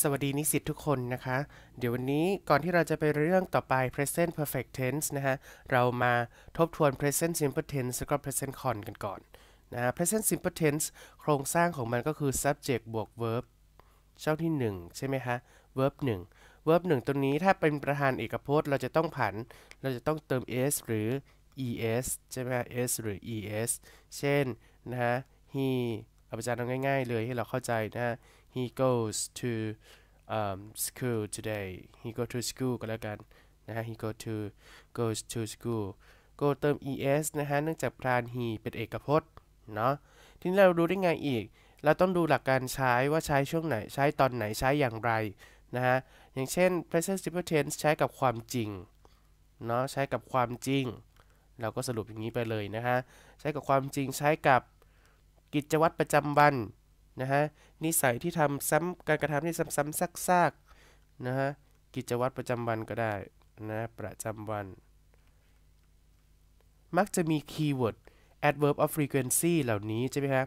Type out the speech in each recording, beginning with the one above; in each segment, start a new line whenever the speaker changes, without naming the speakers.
สวัสดีนิสิตทุกคนนะคะ เดี๋ยววันนี้ก่อนที่เราจะไปเรื่องต่อไป present perfect tense นะฮะ เรามาทบทวน present simple tense แล้วก็ present con กันก่อนนะะ present simple tense โครงสร้างของมันก็คือ subject บวก verb ช่องที่ 1 ใช่ไหมคะ verb 1 verb 1ตัวนี้ถ้าเป็นประธานเอกพจน์เราจะต้องผัน เราจะต้องเติม s หรือ es ใช่ไหม s หรือ es เช่น นะฮะ he อาจารย์เอาง่ายๆเลยให้เราเข้าใจนะฮะ he goes to um, school today he go to school ก็แล้วกันนะฮะ he go to goes to school go เติม es นะฮะ เนื่องจากพราน he เป็นเอกพจน์เนาะ ทีนี้เราดูได้ไงอีก เราต้องดูหลักการใช้ ว่าใช้ช่วงไหน ใช้ตอนไหน ใช้อย่างไร นะฮะ อย่างเช่น present simple tense ใช้กับความจริง เนาะ ใช้กับความจริง เราก็สรุปอย่างนี้ไปเลยนะฮะ ใช้กับความจริง ใช้กับกิจวัตรประจำวันนะฮะนิสัยที่ทำซ้ำการกระทำที่ซ้ำๆซักๆนะฮะกิจวัตรประจำวันก็ได้นะประจำวัน มักจะมีคีย์เวิร์ด adverb of frequency เหล่านี้ใช่ไหมครับ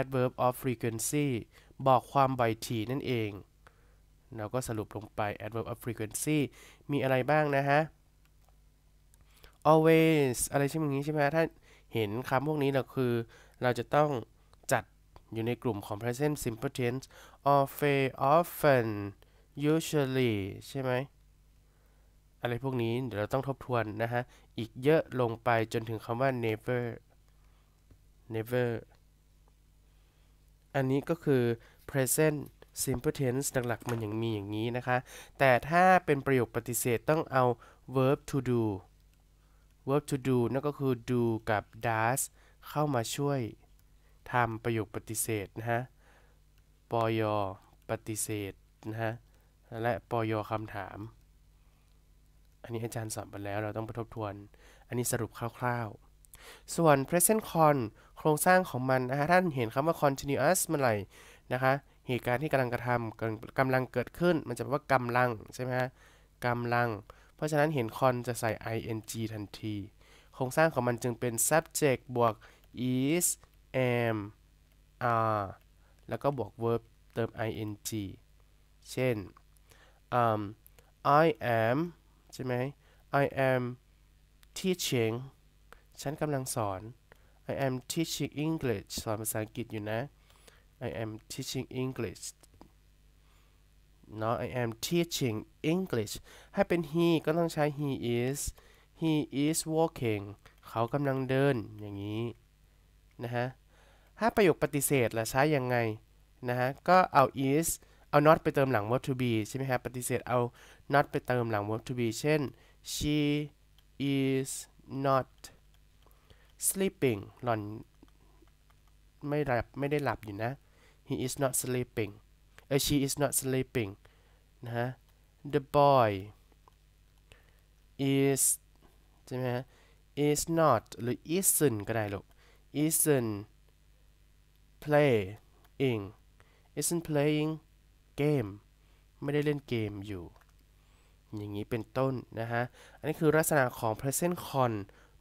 adverb of frequency บอกความบ่อยทีนั่นเอง เราก็สรุปลงไป adverb of frequency มีอะไรบ้างนะฮะ always อะไรเช่นนี้ใช่ไหมถ้าเห็นคำพวกนี้เราคือเราจะต้องจัดอยู่ในกลุ่มของ present simple tense of often usually ใช่ไหมอะไรพวกนี้ เดี๋ยวเราต้องทบทวนนะฮะอีกเยอะลงไปจนถึงคำว่า never never อันนี้ก็คือ present simple tense หลักๆมันยังมีอย่างนี้นะคะ แต่ถ้าเป็นประโยคปฏิเสธต้องเอา verb to do verb to do นั่นก็คือ do กับ does เข้ามาช่วยทำ ประโยคปฏิเสธนะฮะ ปย ปฏิเสธนะฮะ และปยคำถาม อันนี้อาจารย์สอนไปแล้ว เราต้องระทบทวน อันนี้สรุปคร่าวๆ ส่วน present con โครงสร้างของมันนะฮะ ท่านเห็นคำว่า continuous เมื่อไหร่ นะคะ เหตุการณ์ที่กำลังกระทำกำลังเกิดขึ้น มันจะแปลว่ากำลัง ใช่ไหมฮะ กำลัง เพราะฉะนั้นเห็น con จะใส่ ing ทันที โครงสร้างของมันจึงเป็น subject บวก is am are แล้วก็บวก verb เติม ing เช่น um, I am ใช่ไหม I am teaching ฉันกำลังสอน I am teaching English สอนภาษาอังกฤษอยู่นะ I am teaching English เนาะ I am teaching English ให้เป็น he ก็ต้องใช้ he is he is walking เขากำลังเดินอย่างนี้นะฮะถ้าประโยคปฏิเสธล่ะใช้ยังไงนะฮะ ก็เอา is เอา not ไปเติมหลัง verb to be ใช่ไหมครับปฏิเสธเอา not ไปเติมหลัง verb to be เช่น she is not sleeping หล่อน ไม่หลับไม่ได้หลับอยู่นะ he is not sleeping เออ she is not sleeping นะฮะ the boy is ใช่ไหมฮะ is not หรือ isn't ก็ได้ลูก isn't playing isn't playing game ไม่ได้เล่นเกมอยู่ อย่างนี้เป็นต้นนะฮะ อันนี้คือลักษณะของ present con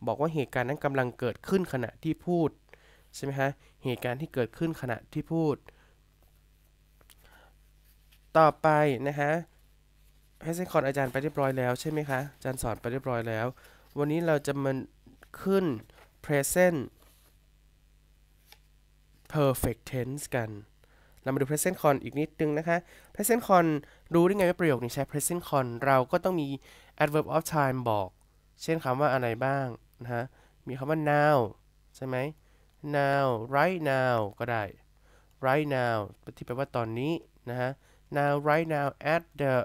บอกว่าเหตุการณ์นั้นกำลังเกิดขึ้นขณะที่พูดใช่ไหมฮะเหตุการณ์ที่เกิดขึ้นขณะที่พูด ต่อไปนะฮะ present con อาจารย์ไปเรียบร้อยแล้วใช่ไหมคะ อาจารย์สอนไปเรียบร้อยแล้ว วันนี้เราจะมาขึ้น present perfect tense กัน เรามาดู present con อีกนิดนึงนะคะ present con รู้ได้ไงว่าประโยคนี้ใช้ present con เราก็ต้องมี adverb of time บอก เช่นคำว่า อะไรบ้าง นะฮะ มีคำว่า now ใช่ไหม now right now ก็ได้ right now ที่แปลว่าตอนนี้นะฮะ now right now at the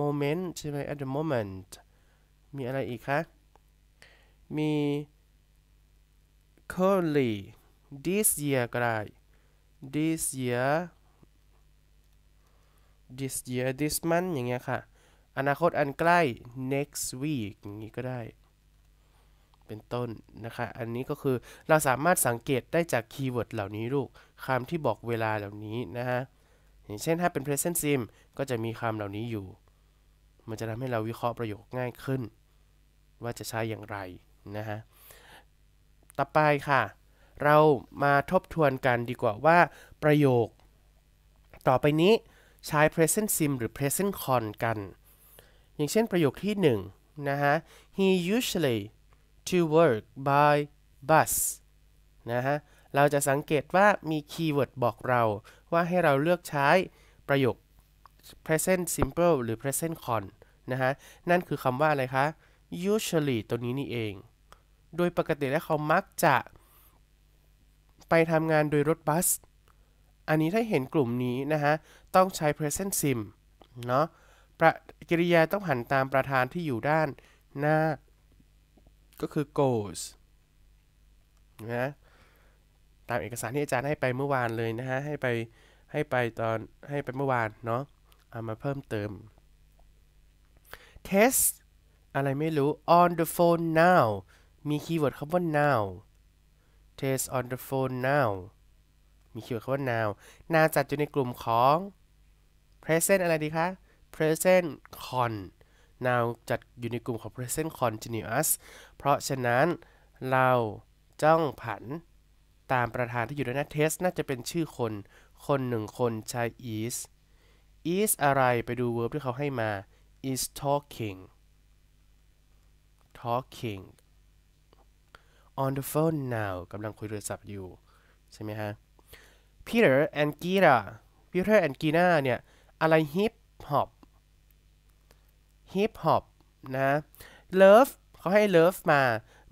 moment ใช่ไหม at the moment มีอะไรอีกคะ มี currently this year ก็ได้ this year this year this month อย่างเงี้ยค่ะ อนาคตอันใกล้ next week อย่างงี้ก็ได้ เป็นต้นนะคะ อันนี้ก็คือเราสามารถสังเกตได้จากคีย์เวิร์ดเหล่านี้ลูก คำที่บอกเวลาเหล่านี้นะฮะ อย่างเช่นถ้าเป็น present sim ก็จะมีคำเหล่านี้อยู่ มันจะทำให้เราวิเคราะห์ประโยคง่ายขึ้น ว่าจะใช้อย่างไร นะฮะ ต่อไปค่ะเรามาทบทวนกันดีกว่าว่าประโยค ต่อไปนี้ใช้ present sim หรือ present con กัน อย่างเช่นประโยคที่1นะฮะ he usually to work by bus นะฮะ เราจะสังเกตว่ามีคีย์เวิร์ดบอกเราว่าให้เราเลือกใช้ประโยค present simple หรือ present con นะฮะ นั่นคือคำว่าอะไรคะ usually ตัวนี้นี่เอง โดยปกติแล้วเขามักจะไปทำงานโดยรถบัส อันนี้ถ้าเห็นกลุ่มนี้นะฮะ ต้องใช้ present sim เนาะประกิริยาต้องหันตามประธานที่อยู่ด้าน หน้า ก็คือ goes นะ ตามเอกสารที่อาจารย์ให้ไปเมื่อวานเลยนะฮะ ให้ไป ให้ไปตอน ให้ไปเมื่อวาน เนาะเอามาเพิ่มเติม test อะไรไม่รู้ on the phone now มีคีย์เวิร์ดคำว่า now i s on the phone now มีคีย์เวิร์ดคำว่า now now จัดอยู่ในกลุ่มของ present อะไรดีคะ present con now จัดอยู่ในกลุ่มของ present continuous เพราะฉะนั้นเราจ้องผัน ตามประธานที่อยู่ในหนนา test น่าจะเป็นชื่อคนคนหนึ่งคนใช้ is is อะไรไปดู verb ที่เขาให้มา is talking talking on the phone now กำลังคุยโทรศัพท์อยู่ ใช่ไหมฮะ Peter and Gina Peter and Gina เนี่ย อะไรฮิปฮอปฮิปฮอปนะ Love เขาให้ Love มา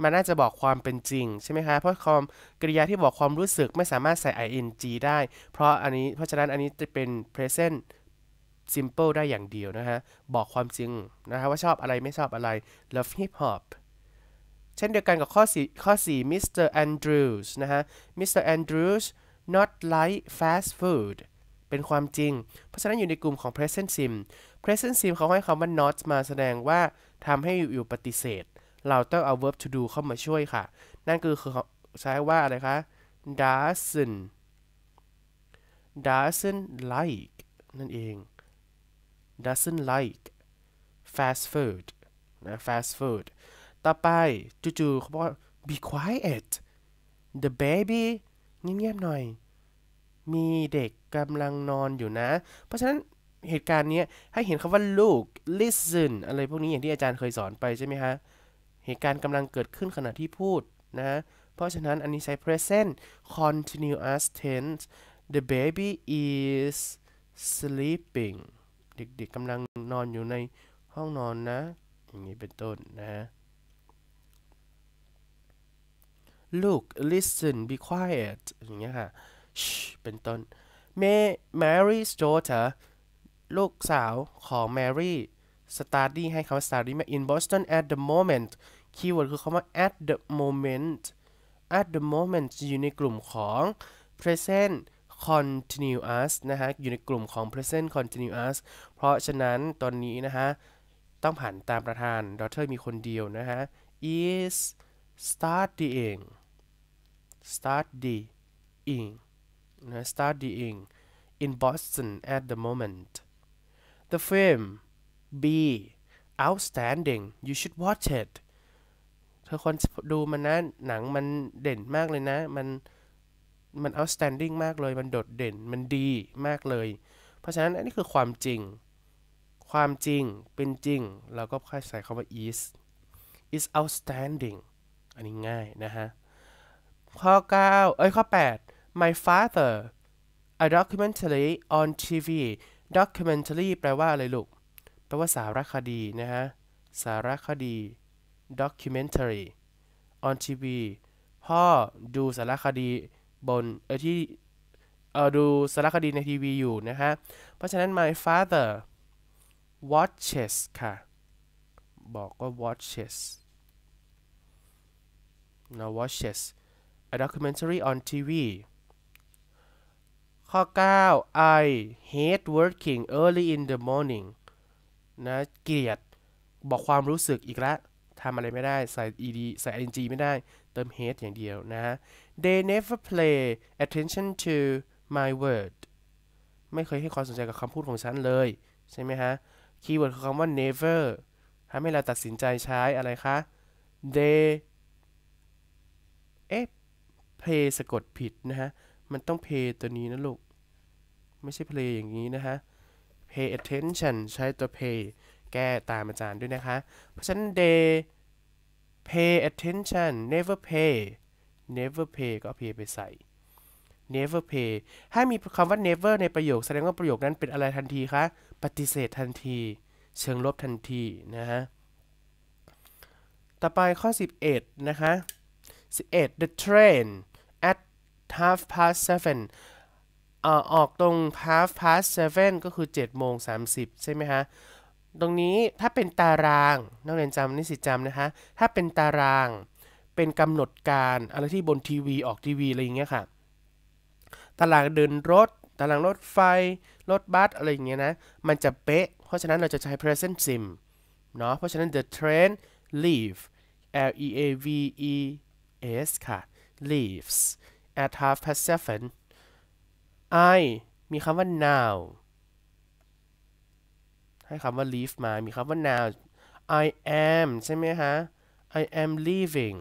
มันน่าจะบอกความเป็นจริง ใช่ไหมคะเพราะคำกริยาที่บอกความรู้สึกไม่สามารถใส่ ing ได้ เพราะอันนี้เพราะฉะนั้นอันนี้จะเป็น present simple ได้อย่างเดียวนะฮะ บอกความจริงนะฮะว่าชอบอะไร ไม่ชอบอะไร Love hip hop เช่นเดียวกันกับข้อ4ข้อ4 Mr. Andrews นะฮะ Mr. Andrews not like fast food เป็นความจริง เพราะฉะนั้นอยู่ในกลุ่มของ present sim present sim เขาให้คำว่า not มาแสดงว่าทำให้อยู่ปฏิเสธ เราต้องเอา verb to do เข้ามาช่วยค่ะ นั่นคือใช้ว่าอะไรคะ doesn't doesn't like นั่นเอง doesn't like fast food นะ fast food ต่อไปจู่ๆเขาบอกว่า be quiet the baby เงียบๆหน่อย มีเด็กกำลังนอนอยู่นะ เพราะฉะนั้นเหตุการณ์นี้ให้เห็นคำว่า look listen อะไรพวกนี้อย่างที่อาจารย์เคยสอนไปใช่ไหมฮะ เหตุการณ์กำลังเกิดขึ้นขณะที่พูดนะ เพราะฉะนั้น อันนี้ใช้ present continuous tense the baby is sleeping เด็กๆกกำลังนอนอยู่ในห้องนอนนะ อย่างนี้เป็นต้นนะฮะ look listen be quiet อย่างเงี้ยค่ะเป็นต้น Mary's daughter ลูกสาวของ Mary study ให้คำว่า study มา in Boston at the moment คีย์เวิร์ดคือคำว่า at the moment at the moment อยู่ในกลุ่มของ present continuous นะฮะ อยู่ในกลุ่มของ present continuous เพราะฉะนั้นตอนนี้นะฮะ ต้องผ่านตามประธาน daughter มีคนเดียวนะฮะ is studying studying นะ studying in Boston at the moment the film B outstanding you should watch it เธอควรดูมันนะหนัง มันเด่นมากเลยนะมันมัน outstanding มากเลยมันโดดเด่นมันดีมากเลย เพราะฉะนั้นอันนี้คือความจริง ความจริงเป็นจริง เราก็ค่อยใส่คำว่า is is outstanding อันนี้ง่ายนะฮะข้อ9เอ้ย ข้อ8 my father a documentary on TV documentary แปลว่าอะไรลูก แปล ว่าสารคดี นะฮะ สารคดี documentary on TV พ่อดูสารคดีบนเออที่ เออดูสารคดีในทีวีอยู่ นะฮะ เพราะฉะนั้น my father watches ค่ะ บอกว่า watches นะ watches a documentary on TV ข้อ 9 I hate working early in the morning นะเกลียดบอกความรู้สึกอีกแล้ว ทำอะไรไม่ได้ ใส่ ed ใส่ ing ไม่ได้ เติม hate อย่างเดียวนะ They never play attention to my word ไม่เคยให้ความสนใจกับคำพูดของฉันเลย ใช่ไหมฮะคีย์เวิร์ดคือคำว่า never ทำให้เราตัดสินใจใช้ อะไรคะ they เอ๊ะเพลสะกดผิดนะฮะ มันต้องเพลตัวนี้นะลูก ไม่ใช่เพลอย่างนี้นะฮะ pay attention ใช้ตัว pay แก้ตามอาจารย์ด้วยนะคะ เพราะฉะนั้น they pay attention never pay never pay ก็เพา pay ไปใส่ never pay ถ้ามีคำว่า never ในประโยคแสดงว่าประโยคนั้นเป็นอะไรทันทีคะ ปฏิเสธทันที เชิงลบทันทีนะฮะ ต่อไปข้อ 11 นะคะ 11 the train at half past seven ออกตรง half past seven ก็คือ 7 โมงสาใช่ไหมฮะ ตรงนี้ถ้าเป็นตารางนักเรียนจำนิสิตจำนะคะ ถ้าเป็นตารางเป็นกำหนดการ อะไรที่บนทีวีออกทีวีอะไรอย่างเงี้ยค่ะตารางเดินรถ ตารางรถไฟ รถบัส อะไรอย่างเงี้ยนะ มันจะเป๊ะ เพราะฉะนั้นเราจะใช้ present sim เนาะ เพราะฉะนั้น the train leave L E A V E S ค่ะ leaves at half past seven I มีคำว่า now ให้คำว่า leave มา มีคำว่า now I am ใช่ไหมฮะ I am leaving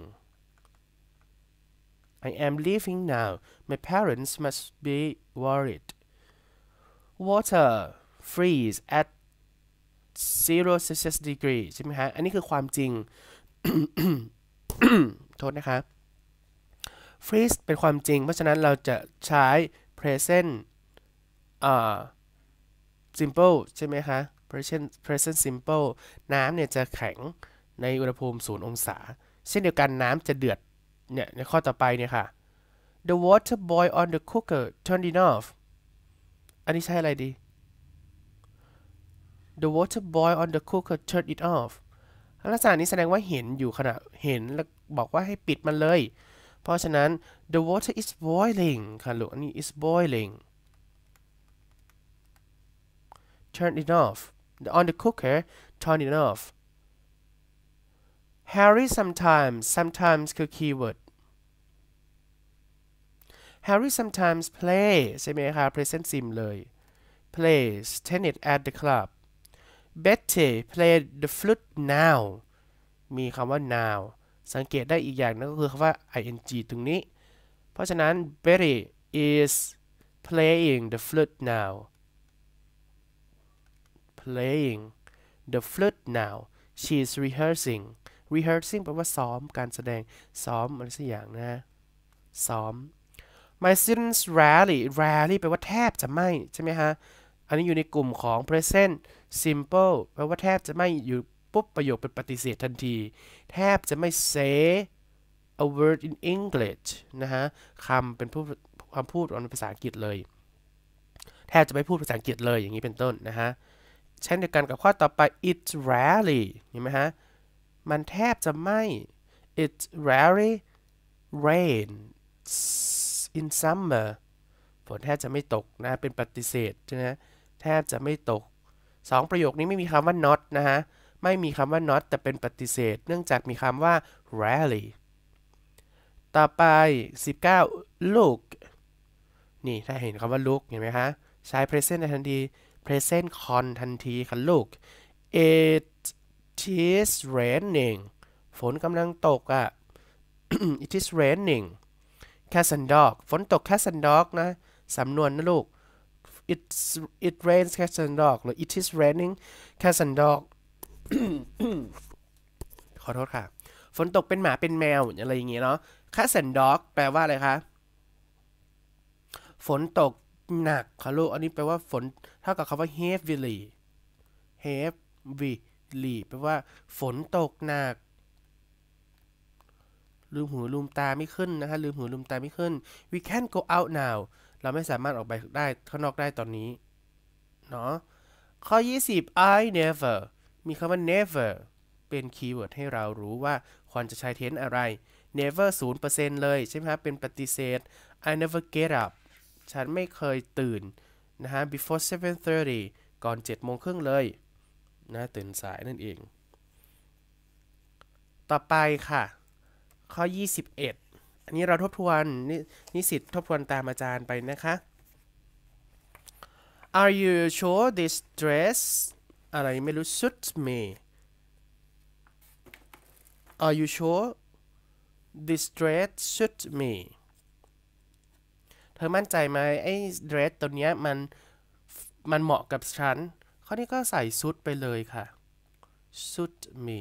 I am leaving now my parents must be worried water freeze at 0 Celsius degree ใช่ไหมฮะ อันนี้คือความจริง โทษนะคะ freeze เป็นความจริง เพราะฉะนั้นเราจะใช้ present uh, simple ใช่ไหมคะ present present simple น้ำเนี่ยจะแข็งในอุณหภูมิ0องศา เช่นเดียวกันน้ำจะเดือดเนี่ยในข้อต่อไปเนี่ยค่ะ the water boil on the cooker turned it off อันนี้ใช้อะไรดี the water boil on the cooker turned it off ลักษณะนี้แสดงว่าเห็นอยู่ขณะเห็นแล้วบอกว่าให้ปิดมันเลยเพราะฉะนั้น the water is boiling ค่ะลูกอันนี้ is boiling turn it off the, on the cooker turn it off Harry sometimes sometimes คือ keyword Harry sometimes play ใช่ไหมคะ present sim เลย plays tennis at the club Betty play the flute now มีคำว่า now สังเกตได้อีกอย่างนึงก็คือคำว่า ing ตรงนี้ เพราะฉะนั้น Betty is playing the flute now playing the flute now she is rehearsing rehearsing แปลว่าซ้อมการแสดง ซ้อมอะไรสักอย่างนะซ้อม my students rarely rarely แปลว่าแทบจะไม่ใช่ไหมฮะ อันนี้อยู่ในกลุ่มของ present simple แปลว่าแทบจะไม่อยู่ปุ๊บประโยคเป็นปฏิเสธทันที แทบจะไม่ say a word in English นะฮะคำเป็นผู้คำพูดเป็นภาษาอังกฤษเลย แทบจะไม่พูดภาษาอังกฤษเลย อย่างนี้เป็นต้นนะฮะ เช่นเดียวกันกับข้อต่อไป it rarely เห็นไหมฮะ มันแทบจะไม่ it rarely rain in summer ฝนแทบจะไม่ตกนะเป็นปฏิเสธนะแทบจะไม่ตก 2 ประโยคนี้ไม่มีคำว่า not นะฮะไม่มีคำว่า not แต่เป็นปฏิเสธ เนื่องจากมีคำว่า rarely ต่อไป 19 look นี่ ถ้าเห็นคำว่า look เห็นไหมคะใช้ present ทันที present con ทันทีค่ะ look it is raining ฝนกำลังตกอะ่ะ it is raining cats and dog ฝนตก cats and dog นะ สำนวนนะลูก it it rains cats and dog หรือ it is raining cats and dog ขอโทษค่ะ ฝนตกเป็นหมาเป็นแมว อะไรอย่างเงี้ยเนาะคัสเซนด็อกแปลว่าอะไรคะ ฝนตกหนักค่ะลูกอันนี้แปลว่าฝน เท่ากับคาว่า heavily heavily แปลว่าฝนตกหนัก ลืมหูลืมตาไม่ขึ้นนะคะลืมหูลืมตาไม่ขึ้น we can go out now เราไม่สามารถออกไปได้ข้างนอกได้ตอนนี้ เนาะ ข้อ20 I never มีคำว่า never เป็นคีย์เวิร์ดให้เรารู้ว่าควรจะใช้เทนอะไร never 0%เลยใช่ไหมครับ เป็นปฏิเสธ I never get up ฉันไม่เคยตื่น นะฮะ before 7:30 ก่อน7โมงครึ่งเลยนะตื่นสายนั่นเอง ต่อไปค่ะ ข้อ 21 อันนี้เราทบทวนนนิสิตทบทวนตามอาจารย์ไปนะคะ Are you sure this dress อะไรไม่รู้สุด me Are you sure this dress suits me เธอมั่นใจไหมไอ้เดรสตัวเนี้ยมัน มันเหมาะกับฉันข้อนี้ก็ใส่สุดไปเลยค่ะ suit me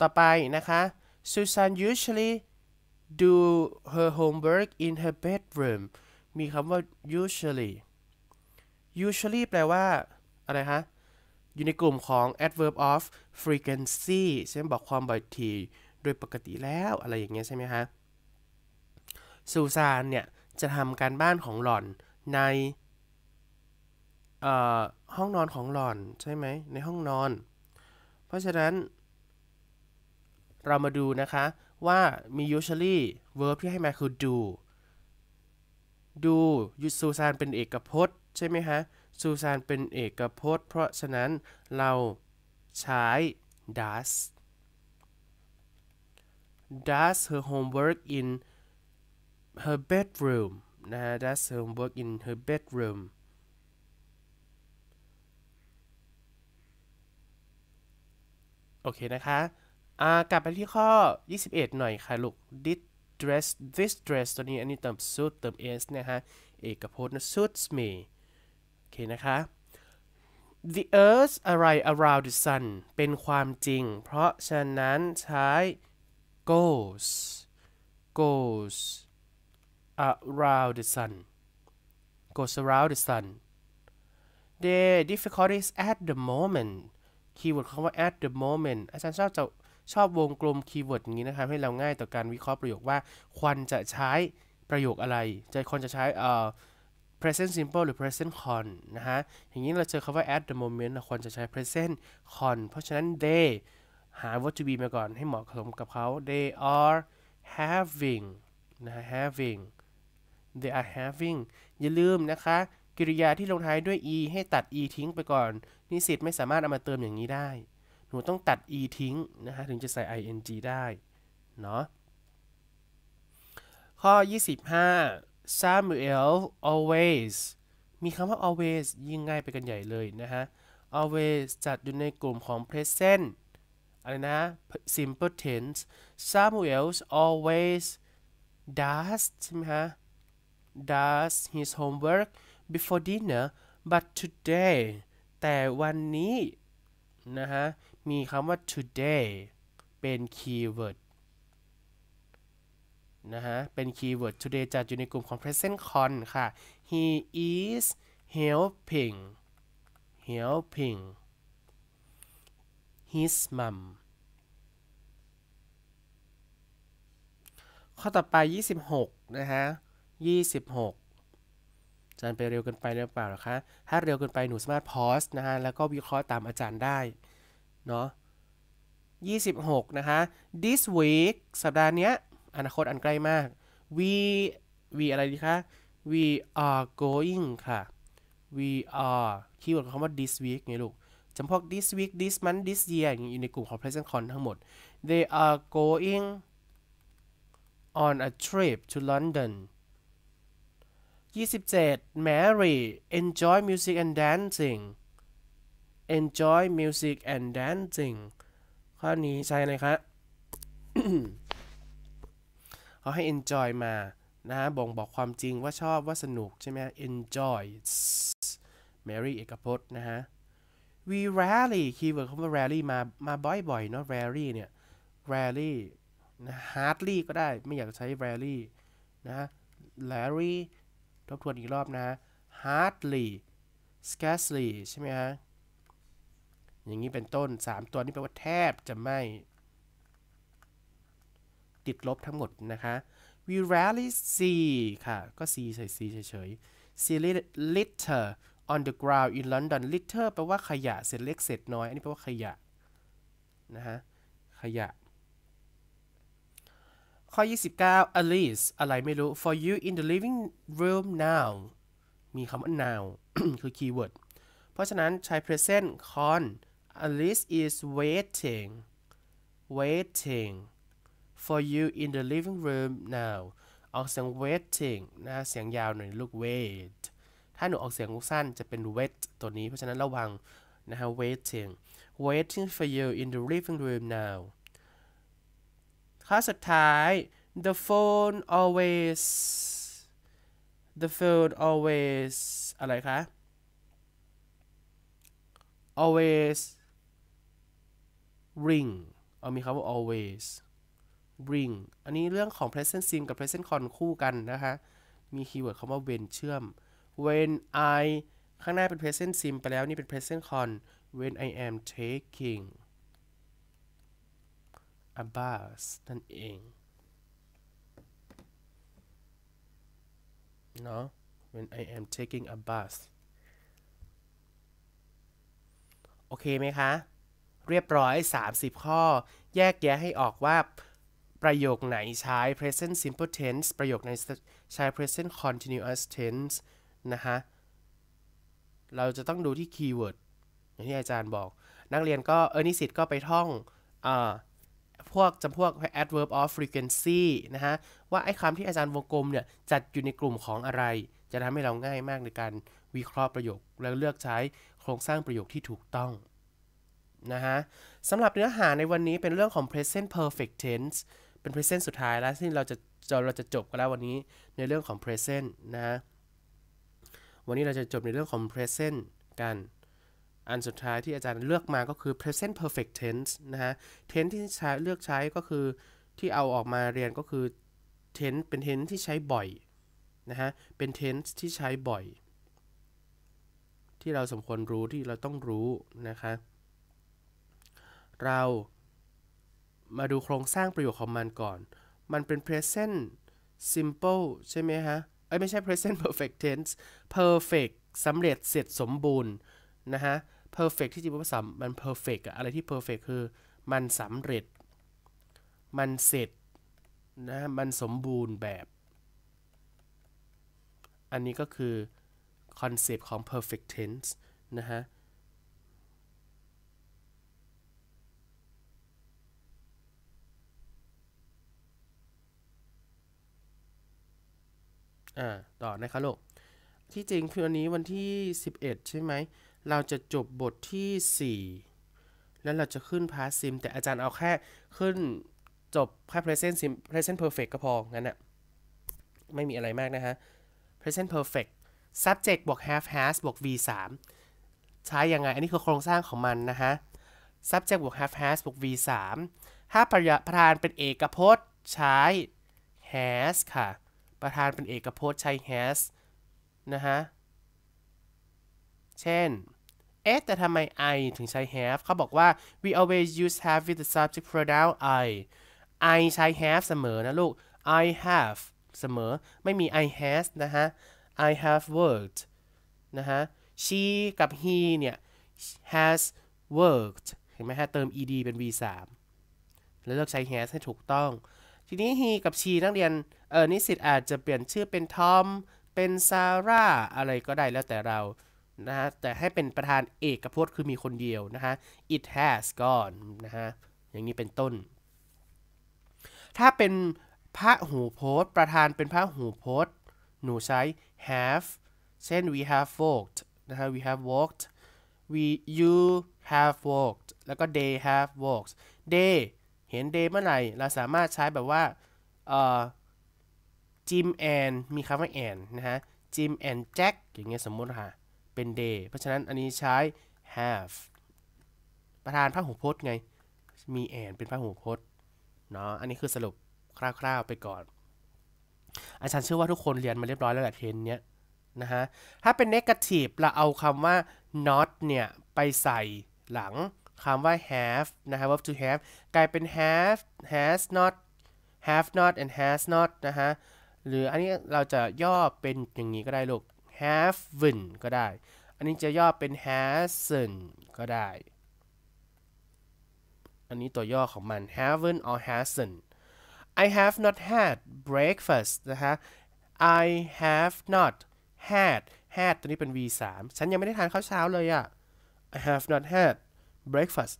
ต่อไปนะคะ Susan usually do her homework in her bedroom มีคำว่า usually usually แปลว่า อะไรฮะอยู่ในกลุ่มของ adverb of frequency เช่นบอกความบ่อยที โดยปกติแล้ว อะไรอย่างเงี้ยใช่ไหมฮะซูซานเนี่ย จะทำการบ้านของหล่อน ในห้องนอนของหล่อนใช่ไหม ในห้องนอน เพราะฉะนั้น เรามาดูนะคะว่า มี usually verb ที่ให้มาคือ do do ยูซูซานเป็นเอกพจน์ใช่ไหมฮะซูซานเป็นเอกพจน์ เพราะฉะนั้นเราใช้ does does her homework in her bedroom นะ does her homework in her bedroom โอเคนะคะอกลับไปที่ข้อ 21 หน่อยค่ะลูก t h i s dress this dress ตัวนี้ อันนี้เติม suit เติม s นะฮะ เอกพจน์ suits me โอเค นะคะ the earth อะไร around the sun เป็นความจริง เพราะฉะนั้นใช้ goes goes around the sun goes around the sun the difficulties at the moment คีย์เวิร์ดคำว่า at the moment อาจารย์ชอบจะชอบวงกลมคีย์เวิร์ดอย่างนี้นะครับให้เราง่ายต่อการวิเคราะห์ประโยคว่าควรจะใช้ประโยคอะไร จะควรจะใช้อ่อ present simple หรือ present con นะฮะอย่างนี้เราเจอคำว่า at the moment เราควรจะใช้ present con เพราะฉะนั้น they หา what to be มาก่อน ให้เหมาะสมกับเขา they are having นะะ having they are having อย่าลืมนะคะกริยาที่ลงท้ายด้วย e ให้ตัด e ทิ้งไปก่อน นิสิตไม่สามารถเอามาเติมอย่างนี้ได้หนูต้องตัด e ทิ้งนะฮะ ถึงจะใส่ ing ได้ เนาะ ข้อ 25 Samuel always มีคำว่า always ยิ่งง่ายไปกันใหญ่เลยนะฮะ always จัดอยู่ในกลุ่มของ present อะไรนะ simple tense Samuel always does ใช่ไหมฮะ does his homework before dinner but today แต่วันนี้ นะฮะมีคำว่า today เป็นคีย์เวิร์ดนะฮะ เป็นคีย์เวิร์ด today จัดอยู่ในกลุ่มของ present con ค่ะ he is helping helping his mom ข้อต่อไป 26 นะฮะ 26อาจารย์ไปเร็วเกินไปหรือเปล่าหรอคะ ถ้าเร็วเกินไปหนูสามารถพอสนะฮะ แล้วก็วิเคราะห์ตามอาจารย์ได้เนาะ26 นะคะ this week สัปดาห์เนี้ยอนาคตอันใกล้มาก we we อะไรดีคะ we are going ค่ะ we are คีย์เวิร์ดของคำว่า this week ไงลูก จำพวก this week this month this year อย่างนี้อยู่ในกลุ่มของ present con ทั้งหมด they are going on a trip to London 27 Mary enjoy music and dancing enjoy music and dancing ข้อนี้ใช่ไหมครับเขาให้ enjoy มานะฮะบ่งบอกความจริงว่าชอบว่าสนุกใช่ไหม enjoy Mary เอกพจน์นะฮะ we rally คีย์เวิร์ดคำว่า rally มา มาบ่อยๆเนาะ rally เนี่ย rally นะ hardly ก็ได้ไม่อยากใช้ rally นะ rally ทบทวนอีกรอบนะ hardly scarcely ใช่ไหมฮะอย่างนี้เป็นต้น 3 ตัวนี้แปลว่าแทบจะไม่ ติดลบทั้งหมดนะคะ we rarely see ค่ะ ก็ see ใส่ see เฉย ๆ see litter on the ground in London litter แปลว่าขยะเศษเล็กเศษน้อย อันนี้แปลว่าขยะ นะฮะ ขยะ ข้อ29 Alice อะไรไม่รู้ for you in the living room now มีคำว่า now คือคีย์เวิร์ดเพราะฉะนั้นใช้ present con Alice is waiting waiting for you in the living room now ออกเสียง waiting นะเสียงยาวหน่อยลูก wait ถ้าหนูออกเสียงสั้นจะเป็น wait ตัวนี้เพราะฉะนั้นระวัง นะฮะ waiting waiting for you in the living room now ข้อสุดท้าย the phone always the phone always อะไรคะ always ring เอามีคำว่า always ring อันนี้เรื่องของ present sim p l e กับ present con คู่กันนะคะ มีคีย์เวิร์ดคำว่า when เชื่อม when I ข้างหน้าเป็น present sim p l e ไปแล้วนี่เป็น present con when I am taking a bus นั่นเองเนาะ when I am taking a bus โอเคไหมคะเรียบร้อย 30 ข้อ แยกแยะให้ออกว่าประโยคไหนใช้ present simple tense ประโยคไหนใช้ present continuous tense นะฮะ เราจะต้องดูที่ keyword อย่างที่อาจารย์บอก นักเรียนก็เออนิสิตก็ไปท่องอพวกจำพวก adverb of frequency นะฮะ ว่าไอ้คำที่อาจารย์วงกลมเนี่ย จัดอยู่ในกลุ่มของอะไร จะทำให้เราง่ายมากในการวิเคราะห์ประโยคและเลือกใช้โครงสร้างประโยคที่ถูกต้องนะฮะสำหรับเนื้อหาในวันนี้เป็นเรื่องของ present perfect tense เป็น present สุดท้ายแล้วที่เราจะ เราจะจบกันแล้ววันนี้ในเรื่องของ present นะฮะวันนี้เราจะจบในเรื่องของ present กัน อันสุดท้ายที่อาจารย์เลือกมาก็คือ present perfect tense นะฮะ tense ที่ใช้เลือกใช้ก็คือที่เอาออกมาเรียนก็คือ tense เป็น tense ที่ใช้บ่อยนะฮะ เป็น tense ที่ใช้บ่อย ที่เราสมควรรู้ที่เราต้องรู้นะคะเรามาดูโครงสร้างประโยคของมันก่อน มันเป็น present simple ใช่ไหมฮะ เอ้ย ไม่ใช่ present perfect tense perfect สำเร็จเสร็จสมบูรณ์ นะฮะ perfect ที่จริงภาษามัน perfect อะไรที่ perfect คือ มันสำเร็จ มันเสร็จนะมันสมบูรณ์แบบ อันนี้ก็คือคอนเซปต์ของ perfect tense นะฮะอ่าต่อ นะคะลูกที่จริงคือวันนี้วันที่ 11 ใช่ไหมเราจะจบบทที่ 4 แล้วเราจะขึ้นพาสซิมแต่อาจารย์เอาแค่ขึ้นจบแค่ present sim present perfect ก็พอ งั้นอะไม่มีอะไรมากนะฮะ present perfect subject บวก have has บวก v 3ใช้ยังไงอันนี้คือโครงสร้างของมันนะฮะ subject บวก have has บวก v 3ถ้าประธานเป็นเอกพจน์ใช้ has ค่ะประธานเป็นเอกพจน์ใช้ has นะฮะ เช่นเอ๊ะแต่ทำไม I ถึงใช้ have เขาบอกว่า we always use have with the subject pronoun I I ใช้ have เสมอนะลูก I have เสมอ ไม่มี I has นะฮะ I have worked นะฮะ she กับ he เนี่ย has worked เห็นไหมฮะเติม ed เป็น v 3แล้วเลือกใช้ has ให้ถูกต้อง ทีนี้ he กับ she นักเรียนเออนิสิตอาจจะเปลี่ยนชื่อเป็นทอม เป็นซาร่าอะไรก็ได้แล้วแต่เรา นะฮะ แต่ให้เป็นประธานเอกพจน์คือมีคนเดียวนะฮะ it has gone นะฮะ อย่างนี้เป็นต้น ถ้าเป็นพระหูโพจน์ประธานเป็นพระหูโพจน์ หนูใช้ have เช่น we have walked นะฮะ we have walked we you have walked แล้วก็ they have walked they เห็น they เมื่อไหร่ เราสามารถใช้แบบว่าเอ่อจิมแอนมีคำว่าแอนนะฮะจิมแอนแจ็คอย่างเงี้ยสมมติค่ะเป็น day เพราะฉะนั้นอันนี้ใช้ have ประธานพหูพจน์ไง มีแอนเป็นพหูพจน์เนาะ อันนี้คือสรุปคร่าวๆไปก่อน อาจารย์เชื่อว่าทุกคนเรียนมาเรียบร้อยแล้วแหละเทนเนี้ยนะฮะ ถ้าเป็น negative เราเอาคำว่า not เนี่ย ไปใส่หลังคำว่า have นะฮะ verb to have กลายเป็น have has not have not and has not นะฮะหรืออันนี้เราจะย่อเป็นอย่างนี้ก็ได้ลูก h a v e n ก็ได้ อันนี้จะย่อเป็น hasn't ก็ได้ อันนี้ตัวย่อของมัน h a v e n or hasn't I have not had breakfast นะคะ I have not had had ตัวนี้เป็น V3 ฉันยังไม่ได้ทานข้าวเช้าเลยอะ I have not had breakfast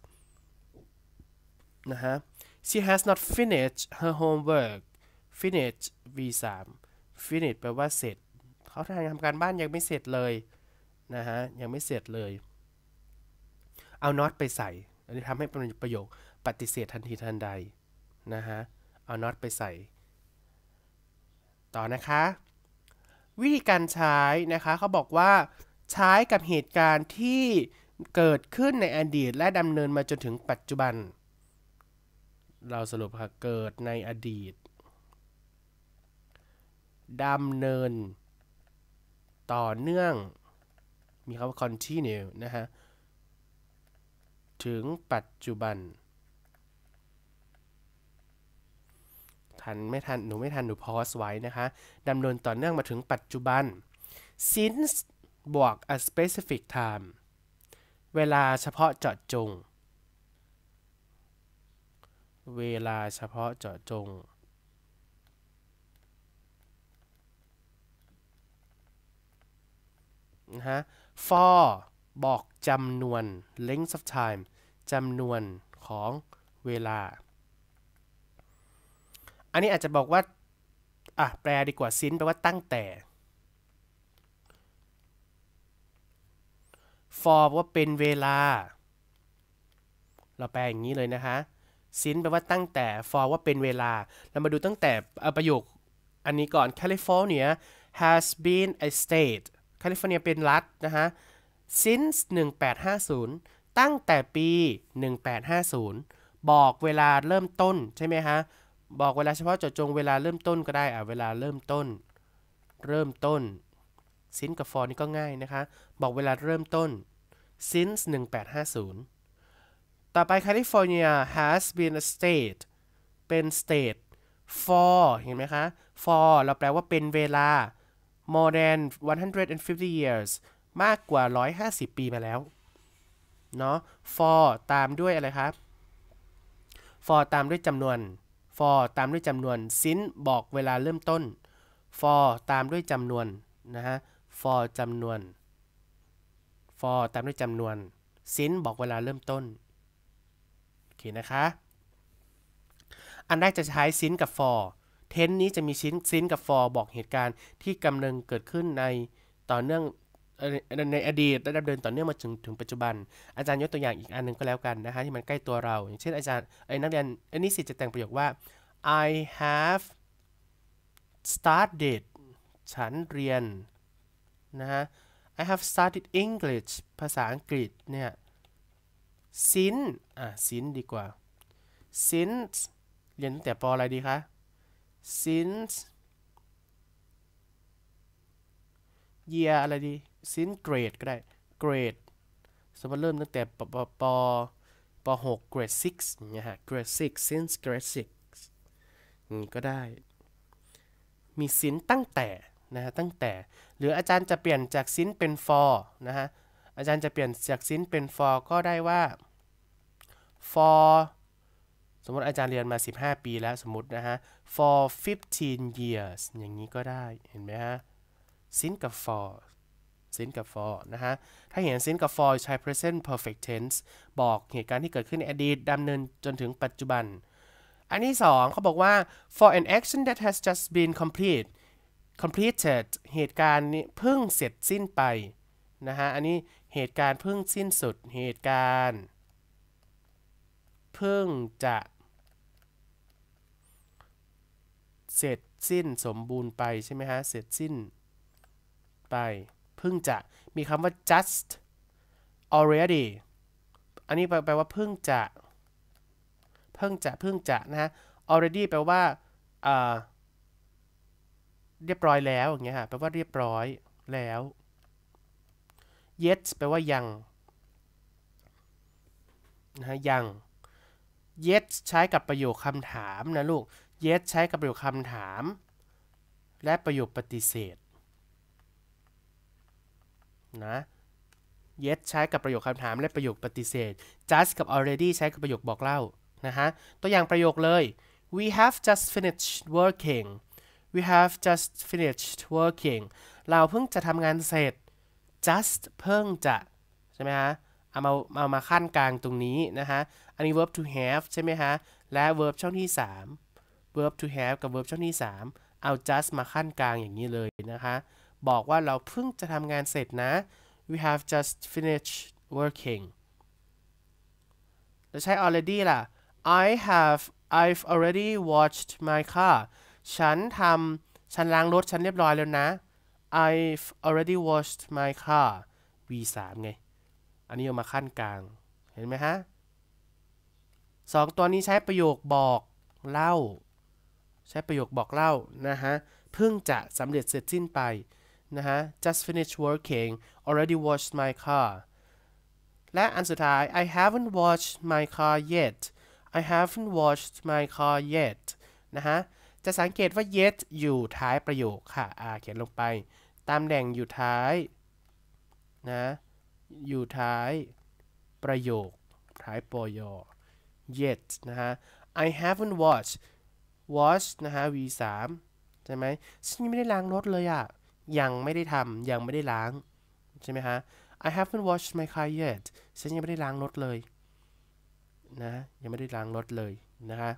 นะฮะ She has not finished her homework finish v3 finish แปลว่าเสร็จ เขาทำการบ้านยังไม่เสร็จเลย นะฮะ ยังไม่เสร็จเลย เอา not ไปใส่ อันนี้ทำให้เป็นประโยคปฏิเสธทันทีทันใด นะฮะ เอา not ไปใส่ ต่อนะคะ วิธีการใช้นะคะ เขาบอกว่า ใช้กับเหตุการณ์ที่เกิดขึ้นในอดีต และดำเนินมาจนถึงปัจจุบัน เราสรุปค่ะ เกิดในอดีตดำเนินต่อเนื่อง มีคำว่า continue นะฮะ ถึงปัจจุบันทันไม่ทัน หนูไม่ทัน หนูพอสไว้นะคะดำเนินต่อเนื่องมาถึงปัจจุบัน since บวก a specific time เวลาเฉพาะเจาะจง เวลาเฉพาะเจาะจงนะฮะ for บอกจำนวน length of time จำนวนของเวลา อันนี้อาจจะบอกว่าอ่ะแปลดีกว่าซินแปลว่าตั้งแต่ for ว่าเป็นเวลา เราแปลอย่างนี้เลยนะคะ ซินแปลว่าตั้งแต่ for ว่าเป็นเวลา เรามาดูตั้งแต่ประโยคอันนี้ก่อน California has been a state แคลิฟอร์เนียเป็นรัฐนะฮะ since 1850 ตั้งแต่ปี 1850 บอกเวลาเริ่มต้น ใช่ไหมฮะบอกเวลาเฉพาะเจาะจงเวลาเริ่มต้นก็ได้อะเวลาเริ่มต้น เริ่มต้น since กับ for นี่ก็ง่ายนะคะ บอกเวลาเริ่มต้น since 1850 ต่อไปแคลิฟอร์เนีย has been a state เป็น state for เห็นไหมคะ for เราแปลว่าเป็นเวลา more than 150 years มากกว่า 150 ปีมาแล้ว เนาะ for ตามด้วยอะไรครับ for ตามด้วยจำนวน for ตามด้วยจำนวน since บอกเวลาเริ่มต้น for ตามด้วยจำนวนนะฮะ for จำนวน for ตามด้วยจำนวน since บอกเวลาเริ่มต้น โอเค นะคะ อันแรกจะใช้ since กับ for เทนนี้จะมีชิ้นซินกับฟอร์บอกเหตุการณ์ที่กำลังเกิดขึ้นในต่อเนื่องในอดีตและดำเนินต่อเนื่องมาถึง ถึงปัจจุบัน อาจารย์ยกตัวอย่างอีกอันหนึ่งก็แล้วกันนะคะที่มันใกล้ตัวเรา อย่างเช่นอาจารย์ไอ้นักเรียนไอ้นิสิตจะแต่งประโยคว่า I have started ฉันเรียนนะฮะ I have started English ภาษาอังกฤษเนี่ย since อ่ะ since ดีกว่า since เรียนตั้งแต่ปออะไรดีคะ since year อะไรดี since grade ก็ได้ grade สมมติเริ่มตั้งแต่ ปปปป6 grade 6อย่างเงี้ยฮะ grade 6 since grade 6อย่างนี้ก็ได้ มีสินตั้งแต่ นะฮะ ตั้งแต่ หรืออาจารย์จะเปลี่ยนจากสินเป็น for นะฮะ อาจารย์จะเปลี่ยนจากสินเป็น for ก็ได้ว่า for สมมติอาจารย์เรียนมา 15 ปีแล้วสมมตินะฮะ for 15 years อย่างนี้ก็ได้ เห็นไหมฮะ since กับ for since กับ for นะฮะ ถ้าเห็น since กับ for ใช้ present perfect tense บอกเหตุการณ์ที่เกิดขึ้นในอดีตดำเนินจนถึงปัจจุบัน อันที่สองเขาบอกว่า for an action that has just been complete completed เหตุการณ์นี้เพิ่งเสร็จสิ้นไปนะฮะ อันนี้ เหตุการณ์เพิ่งสิ้นสุด เหตุการณ์ เพิ่งจะเสร็จสิ้นสมบูรณ์ ไปใช่ไหมฮะเสร็จสิ้นไปเพิ่งจะมีคำว่า just already อันนี้แปลว่าเพิ่งจะเพิ่งจะเพิ่งจะนะฮะ already แปลว่า เรียบร้อยแล้วอย่างเงี้ยฮะแปลว่าเรียบร้อยแล้ว yet แปลว่ายังนะฮะยัง yet ใช้กับประโยคคำถามนะลูก yes ใช้กับประโยคคำถาม และประโยคปฏิเสธนะ yes ใช้กับประโยคคำถามและประโยคปฏิเสธ just กับ already ใช้กับประโยคบอกเล่านะฮะตัวอย่างประโยคเลย we have just finished working we have just finished working เราเพิ่งจะทำงานเสร็จ just เพิ่งจะใช่ไหมฮะเอามาเอามาขั้นกลางตรงนี้นะฮะอันนี้ verb to have ใช่ไหมฮะ และ verb ช่องที่ 3 verb to have กับ verb ช่องที่3เอา just มาขั้นกลาง อย่างนี้เลยนะคะ บอกว่าเราเพิ่งจะทำงานเสร็จนะ we have just finished working จะใช้ already ล่ะ I have I've already w a s h e d my car ฉันทำ ฉันล้างรถฉันเรียบร้อยแล้วนะ I've already washed my car V3 ไง อันนี้เอามาขั้นกลาง เห็นไหมฮะสองตัวนี้ใช้ประโยคบอก เล่าใช้ประโยคบอกเล่า นะฮะ เพิ่งจะสำเร็จเสร็จสิ้นไป นะฮะ just finished working already washed my car และอันสุดท้าย I haven't washed my car yet I haven't washed my car yet นะฮะ จะสังเกตว่า yet อยู่ท้ายประโยคค่ะ อ่า เขียนลงไป ตามแดงอยู่ท้ายนะอยู่ท้ายประโยคท้ายปอย yet นะฮะ I haven't w a s h e d wash นะฮะ v3 ใช่ไหมฉันยังไม่ได้ล้างรถเลยอะยังไม่ได้ทำยังไม่ได้ล้าง ใช่ไหมฮะ I haven't washed my car yet ฉันยังไม่ได้ล้างรถเลยนะยังไม่ได้ล้างรถเลย นะคะ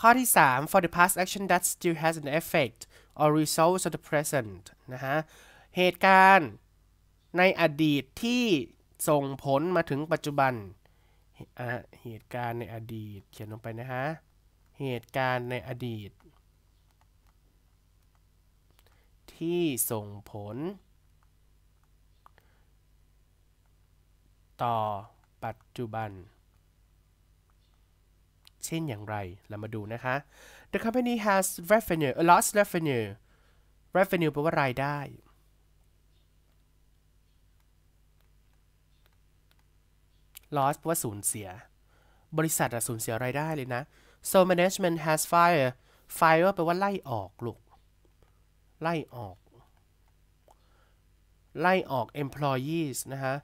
ข้อที่ 3 for the past action that still has an effect or results of the present นะฮะ เหตุการณ์ในอดีตที่ส่งผลมาถึงปัจจุบันเหตุการณ์ในอดีตเขียนลงไปนะฮะ เหตุการณ์ในอดีต ที่ส่งผล ต่อปัจจุบัน เช่นอย่างไรเรามาดูนะคะ The company has revenue a lost revenue revenue แปลว่ารายได้ loss ว่าสูญเสีย บริษัทอะสูญเสียรายได้เลยนะ so management has fire fire แปลว่าไล่ออกลูกไล่ออกไล่ออก employees นะฮะ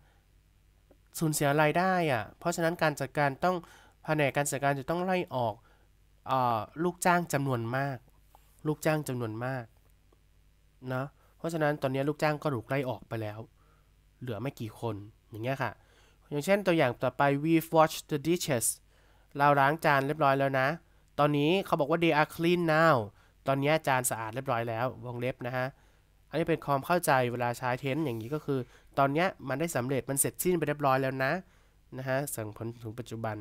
สูญเสียรายได้อะเพราะฉะนั้นการจัดการต้องแผนกการจัดการจะต้องไล่ออกอลูกจ้างจำนวนมาก ลูกจ้างจำนวนมากนะเพราะฉะนั้นตอนนี้ลูกจ้างก็ถูกไล่ออกไปแล้ว เหลือไม่กี่คนอย่างเงี้ยค่ะอย่างเช่นตัวอย่างต่อไป we've washed the dishes เราล้างจานเรียบร้อยแล้วนะ ตอนนี้เขาบอกว่า they are clean now ตอนนี้จานสะอาดเรียบร้อยแล้ววงเล็บนะฮะ อันนี้เป็นความเข้าใจเวลาใช้เทนส์อย่างนี้ก็คือ ตอนนี้มันได้สำเร็จมันเสร็จสิ้นไปเรียบร้อยแล้วนะ นะฮะส่งผลถึงปัจจุบัน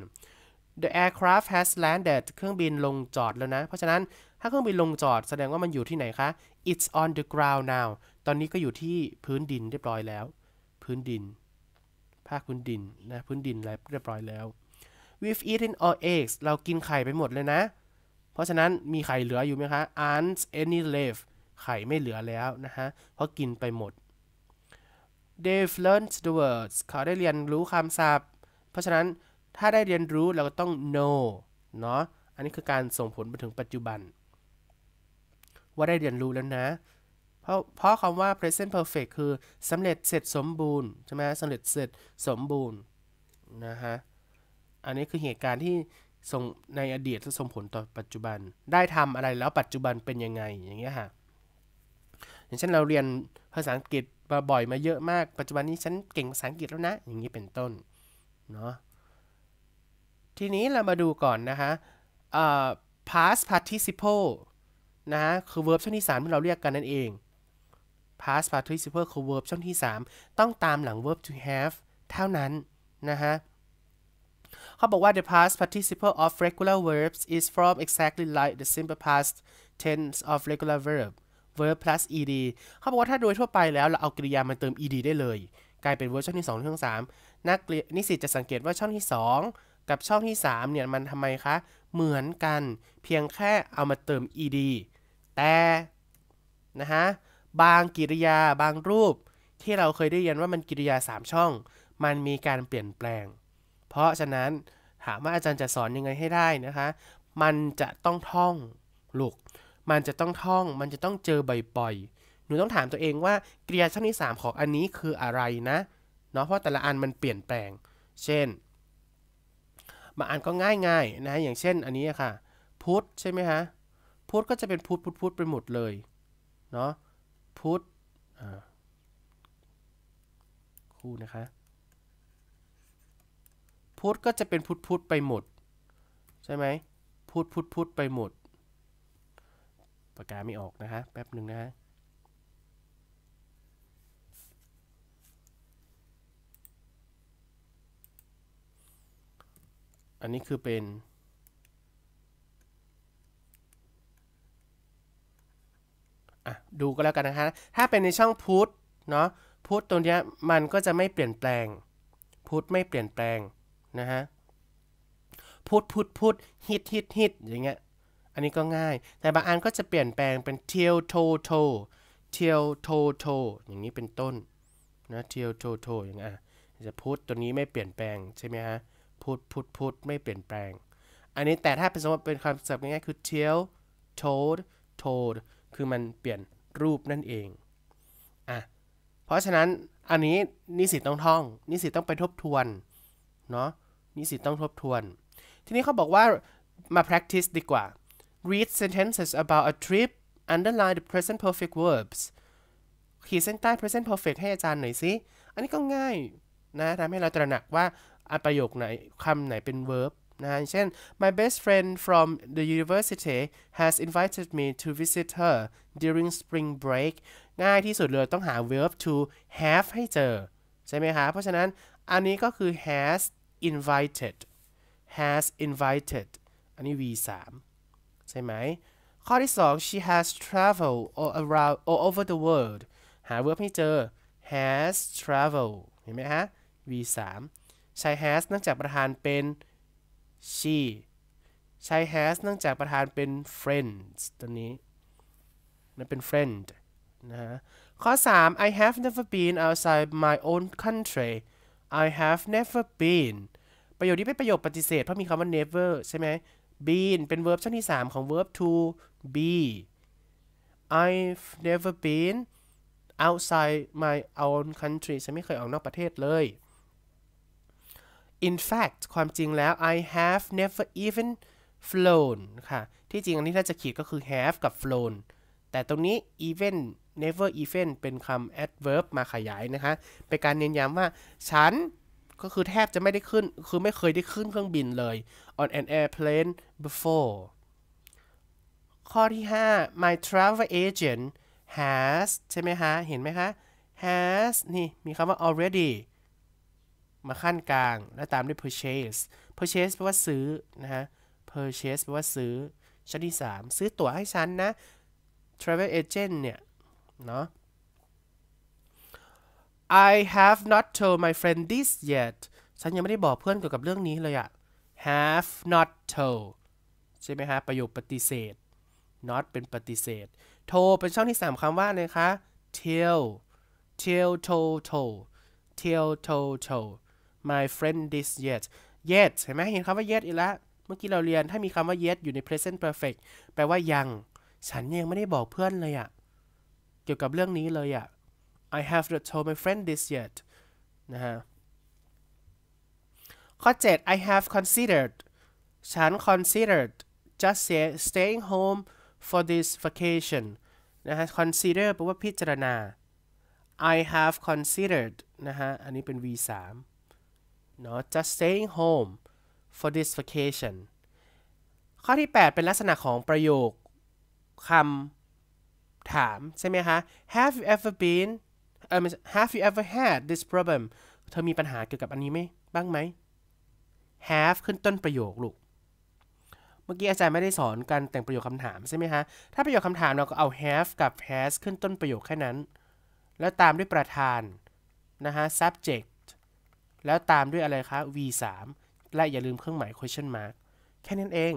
the aircraft has landed เครื่องบินลงจอดแล้วนะ เพราะฉะนั้นถ้าเครื่องบินลงจอด แสดงว่ามันอยู่ที่ไหนคะ it's on the ground now ตอนนี้ก็อยู่ที่พื้นดินเรียบร้อยแล้ว พื้นดินภาคพื้นดินนะพื้นดินแล้วเรียบร้อยแล้ว we've eaten all eggs เรากินไข่ไปหมดเลยนะ เพราะฉะนั้นมีไข่เหลืออยู่ไหมคะ aren't any left ไข่ไม่เหลือแล้วนะฮะ เพราะกินไปหมด they've learned the words เขาได้เรียนรู้คำศัพท์ เพราะฉะนั้นถ้าได้เรียนรู้เราก็ต้อง know เนาะ อันนี้คือการส่งผลไปถึงปัจจุบัน ว่าได้เรียนรู้แล้วนะราะเพราะคำว่า present perfect คือสำเร็จเสร็จสมบูรณ์ ใช่ไหมสำเร็จเสร็จสมบูรณ์ นะฮะ อันนี้คือเหตุการณ์ที่ส่งในอดีตส่งผลต่อปัจจุบัน ได้ทำอะไรแล้วปัจจุบันเป็นยังไง อย่างเงี้ยฮะ อย่างเช่นเราเรียนภาษาอังกฤษมาบ่อยมาเยอะมาก ปัจจุบันนี้ฉันเก่งภาษาอังกฤษแล้วนะ อย่างนี้เป็นต้นเนาะ ทีนี้เรามาดูก่อนนะคะ past participle นะฮะคือ verb ช่วงที่3ที่เราเรียกกันนั่นเอง past participle อง v e r b ช่องที่ 3 ต้องตามหลัง verb to have เท่านั้น นะฮะ เขาบอกว่า the past participle of regular verbs is formed exactly like the simple past tense of regular verb verb plus ed เขาบอกว่าถ้าโดยทั่วไปแล้วเราเอากริยามาเติม ed ได้เลย กลายเป็น verb ช่องที่2ช่อง 3 นักนิสิตจะสังเกตว่าช่องที่ 2 กับช่องที่ 3 เนี่ย มันทำไมคะ เหมือนกันเพียงแค่เอามาเติม ed แต่ นะฮะบางกิริยาบางรูปที่เราเคยได้ยินว่ามัน กิริยา 3 ช่อง มันมีการเปลี่ยนแปลง เพราะฉะนั้นถามว่าอาจารย์จะสอนยังไงให้ได้นะคะ มันจะต้องท่องลูก มันจะต้องท่อง มันจะต้องเจอบ่อยๆหนูต้องถามตัวเองว่ากิริยาช่องที่3ของอันนี้คืออะไรนะเนาะเพราะแต่ละอันมันเปลี่ยนแปลง เช่นบางอันก็ง่ายๆนะอย่างเช่นอันนี้ค่ะ พุทธใช่ไหมฮะพุทธก็จะเป็นพุทธพุทธพุทธไปหมดเลยเนาะพุทธคู่นะคะ พุทธก็จะเป็นพุทธพุทธไปหมด ใช่ไหม พุทธพุทธพุทธไปหมดปากกาไม่ออกนะคะแป๊บหนึ่งนะฮะอันนี้คือเป็น่ะดูก็แล้วกันนะคะถ้าเป็นในช่องพุทธเนาะ พุทธตัวเนี้ยมัน ก็จะไม่เปลี่ยนแปลง พุทธไม่เปลี่ยนแปลงนะฮะ พุทธพุทธพุทธฮิตฮิตฮิตอย่างเงี้ย อันนี้ก็ง่าย แต่บางอันก็จะเปลี่ยนแปลงเป็นเทียวโท โท เทียวโท โท อย่างนี้เป็นต้นนะ เทียวโท โท อย่างเงี้ย จะพุทธตัวนี้ไม่เปลี่ยนแปลงใช่ไหมฮะ พุทธพุทธพุทธไม่เปลี่ยนแปลง อันนี้แต่ถ้าเป็นสมมติเป็นคำศัพท์ง่ายๆคือเทียวโทโทคือมันเปลี่ยนรูปนั่นเอง อ่ะ เพราะฉะนั้น อันนี้นิสิตต้องท่อง นิสิตต้องไปทบทวน เนาะ นิสิตต้องทบทวน ทีนี้เขาบอกว่ามา practice ดีกว่า read sentences about a trip underline the present perfect verbs ขีดเส้นใต้ present perfect ให้อาจารย์หน่อยสิ อันนี้ก็ง่าย นะทำให้เราตระหนักว่าประโยคไหนคำไหนเป็น verb นะเช่น my best friend from the university has invited me to visit her during spring break ง่ายที่สุดเลยต้องหา verb to have ให้เจอ ใช่ไหมคะ เพราะฉะนั้นอันนี้ก็คือ has invited has invited อันนี้ v 3ใช่ไหม ข้อที่ 2 she has traveled all around all over the world หา verb ให้เจอ has traveled เห็นไหมฮะ v 3ใช้ has เนื่องจากประธานเป็น she ใช้ has เนื่องจากประธานเป็น friends ตัวนี้มันเป็น friend นะฮะข้อ 3 I have never been outside my own country I have never been ประโยคนี้เป็นประโยคปฏิเสธเพราะมีคำว่า never ใช่ไหม been เป็น verb ช่องที่ 3 ของ verb to be I've never been outside my own country ฉันไม่เคยออกนอกประเทศเลย in fact ความจริงแล้ว I have never even flown ค่ะที่จริงอันนี้ถ้าจะขีดก็คือ have กับ flown แต่ตรงนี้ even never even เป็นคำ adverb มาขยายนะคะ เป็นการเน้นย้ำว่าฉันก็คือแทบจะไม่ได้ขึ้นคือไม่เคยได้ขึ้นเครื่องบินเลย on an airplane before ข้อที่ 5 my travel agent has ใช่ไหมคะเห็นไหมคะ has นี่มีคำว่า already มาขั้นกลาง แล้วตามด้วย purchase purchase แปลว่าซื้อ นะฮะ purchase แปลว่าซื้อชั้นที่ 3 ซื้อตั๋วให้ฉันนะ travel agent เนี่ย เนาะ I have not told my friend this yet ฉันยังไม่ได้บอกเพื่อนเกี่ยวกับเรื่องนี้เลยอะ have not told ใช่ไหมฮะ ประโยคปฏิเสธ not เป็นปฏิเสธ told เป็นช่องที่ 3 คำว่าเลยคะ tell tell told told tell told told my friend this yet yet เห็นไหม เห็นคำว่า yet อีกแล้ว เมื่อกี้เราเรียน ถ้ามีคำว่า yet อยู่ใน present perfect แปลว่ายัง ฉันยังไม่ได้บอกเพื่อนเลยอะเกี่ยวกับเรื่องนี้เลยอะ I have not told my friend this yet นะฮะ ข้อ 7 I have considered ฉัน considered just staying home for this vacation นะฮะ consider แปลว่าพิจารณา I have considered นะฮะ อันนี้เป็น V3 เนาะ just staying home for this vacation ข้อที่ 8 เป็นลักษณะของประโยคคำถามใช่ไหมคะ have you ever been um, have you ever had this problem เธอมีปัญหาเกี่ยวกับอันนี้ไหมบ้างไหม have ขึ้นต้นประโยคลูก เมื่อกี้อาจารย์ไม่ได้สอนการแต่งประโยคคำถามใช่ไหมคะ ถ้าประโยคคำถามเราก็เอา have กับ has ขึ้นต้นประโยคแค่นั้น แล้วตามด้วยประธาน นะฮะ subject แล้วตามด้วยอะไรคะ v 3และอย่าลืมเครื่องหมาย question mark แค่นั้นเอง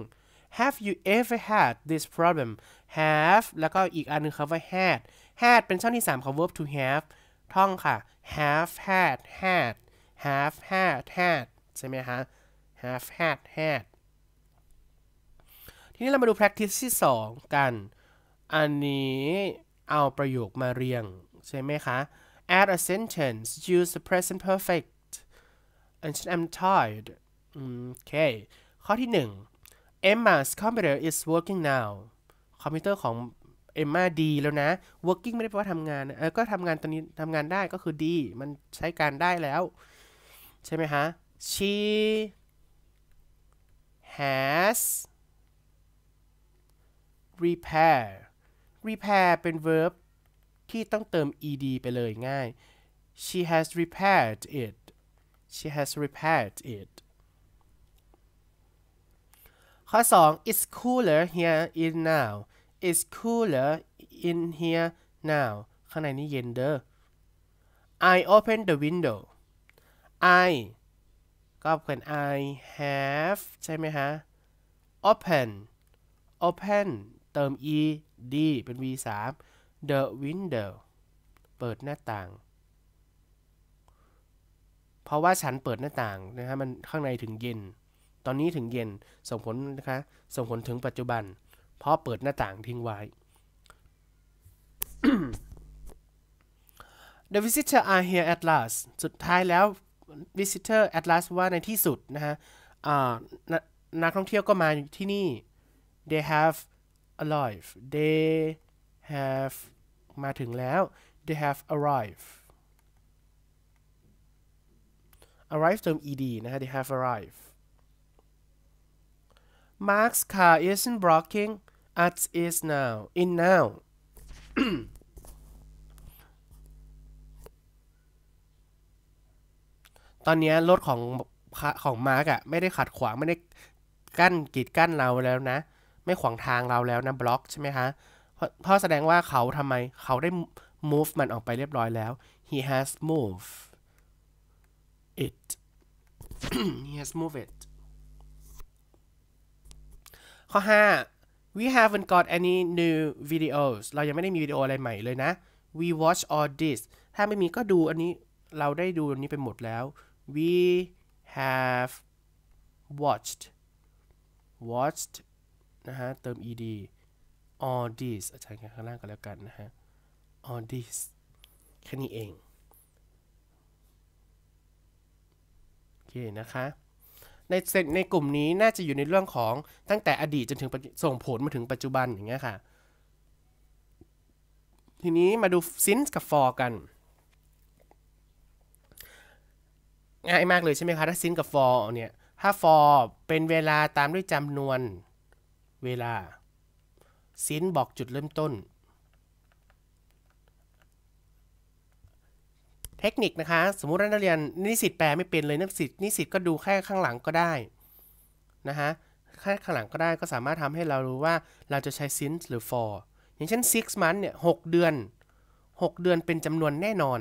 have you ever had this problem have แล้วก็อีกอันนึงคำว่า had had เป็นช่องที่ 3 ของ verb to have ท่องค่ะ have had had have had had ใช่ไหมคะ have had had ทีนี้เรามาดู practice ที่ 2 กัน อันนี้เอาประโยคมาเรียงใช่ไหมคะ add a sentence use the present perfect and I'm tired okay ข้อที่ 1 Emma's computer is working now คอมพิวเตอร์ของเอมมาดีแล้วนะ working ไม่ได้แปลว่าทำงานเออก็ทำงานตอนนี้ ทำงานได้ก็คือดี มันใช้การได้แล้ว ใช่ไหมฮะ she has repair repair เป็น verb ที่ต้องเติม ed ไปเลยง่าย she has repaired it she has repaired it ข้อ 2 it's cooler here in now it's cooler in here now ข้างในนี้เย็นเด้อ I open the window I ก็เป็น I have ใช่ไหมฮะ open open เติม e d เป็น v 3 the window เปิดหน้าต่างเพราะว่าฉันเปิดหน้าต่างนะฮะมันข้างในถึงเย็น ตอนนี้ถึงเย็น ส่งผลนะคะส่งผลถึงปัจจุบัน เพราะเปิดหน้าต่างทิ้งไว้ The visitor are here at last สุดท้ายแล้ว visitor at last ว่าในที่สุดนะฮะนักท่องเที่ยวก็มาที่นี่ they have arrived they have มาถึงแล้ว they have arrived arrive เติม ed นะฮะ they have arrived Mark's car isn't blocking as is now in now ตอนนี้รถของของมาร์กอะไม่ได้ขัดขวาง ไม่ได้กั้นกีดกั้นเราแล้วนะ ไม่ขวางทางเราแล้วนะบล็อกใช่ไหมคะ เพราะแสดงว่าเขาทำไม เขาได้ move มันออกไปเรียบร้อยแล้ว he has moved it he has moved it ข้อ5 we haven't got any new videos เรายังไม่ได้มีวิดีโออะไรใหม่เลยนะ we watch all this ถ้าไม่มีก็ดูอันนี้ เราได้ดูอันนี้ไปหมดแล้ว we have watched watched นะฮะ เติม ed all this อาจารย์ข้างล่างก็แล้วกันนะฮะ all this แค่นี้เองเคนะคะในในกลุ่มนี้น่าจะอยู่ในเรื่องของตั้งแต่อดีตจนถึงส่งผลมาถึงปัจจุบัน อย่างเงี้ยค่ะ ทีนี้มาดูซินส์กับฟอร์กัน ง่ายมากเลยใช่ไหมคะ ถ้าซินส์กับฟอร์เนี่ย ถ้าฟอร์เป็นเวลาตามด้วยจำนวนเวลาซินส์บอกจุดเริ่มต้นเทคนิคนะคะสมมุตินักเรียนนิสิตแปลไม่เป็นเลยนักศิษย์นิสิตก็ดูแค่ข้างหลังก็ได้นะคะแค่ข้างหลังก็ได้ก็สามารถทำให้เรารู้ว่าเราจะใช้ since หรือ for อย่างเช่น six months เนี่ยหเดือน 6 เดือนเป็นจำนวนแน่นอน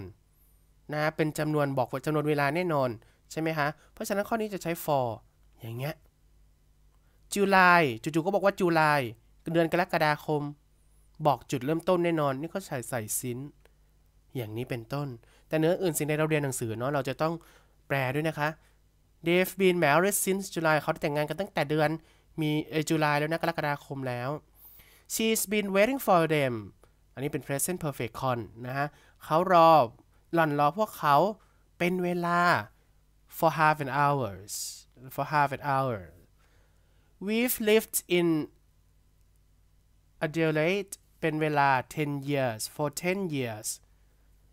นะเป็นจำนวนบอกว่าจำนวนเวลาแน่นอนใช่ไหมคะเพราะฉะนั้นข้อนี้จะใช้ for อย่างเงี้ยจูลายจู่ๆก็บอกว่าจูลายเดือนกรกฎาคม บอกจุดเริ่มต้นแน่นอนนี่ก็ใช้ใส่ since อย่างนี้เป็นต้น แต่เนื้ออื่นสิ่งใดเราเรียนหนังสือเนาะ เราจะต้องแปลด้วยนะคะ They've been married since July เขาแต่งงานกันตั้งแต่เดือนมีเอจุลายแล้วนะกรกฎาคมแล้ว She's been waiting for them อันนี้เป็น present perfect con นะฮะเขารอหล่อนรอพวกเขาเป็นเวลา for half an hours for half an hour we've lived in Adelaide เป็นเวลา 10 years for 10 years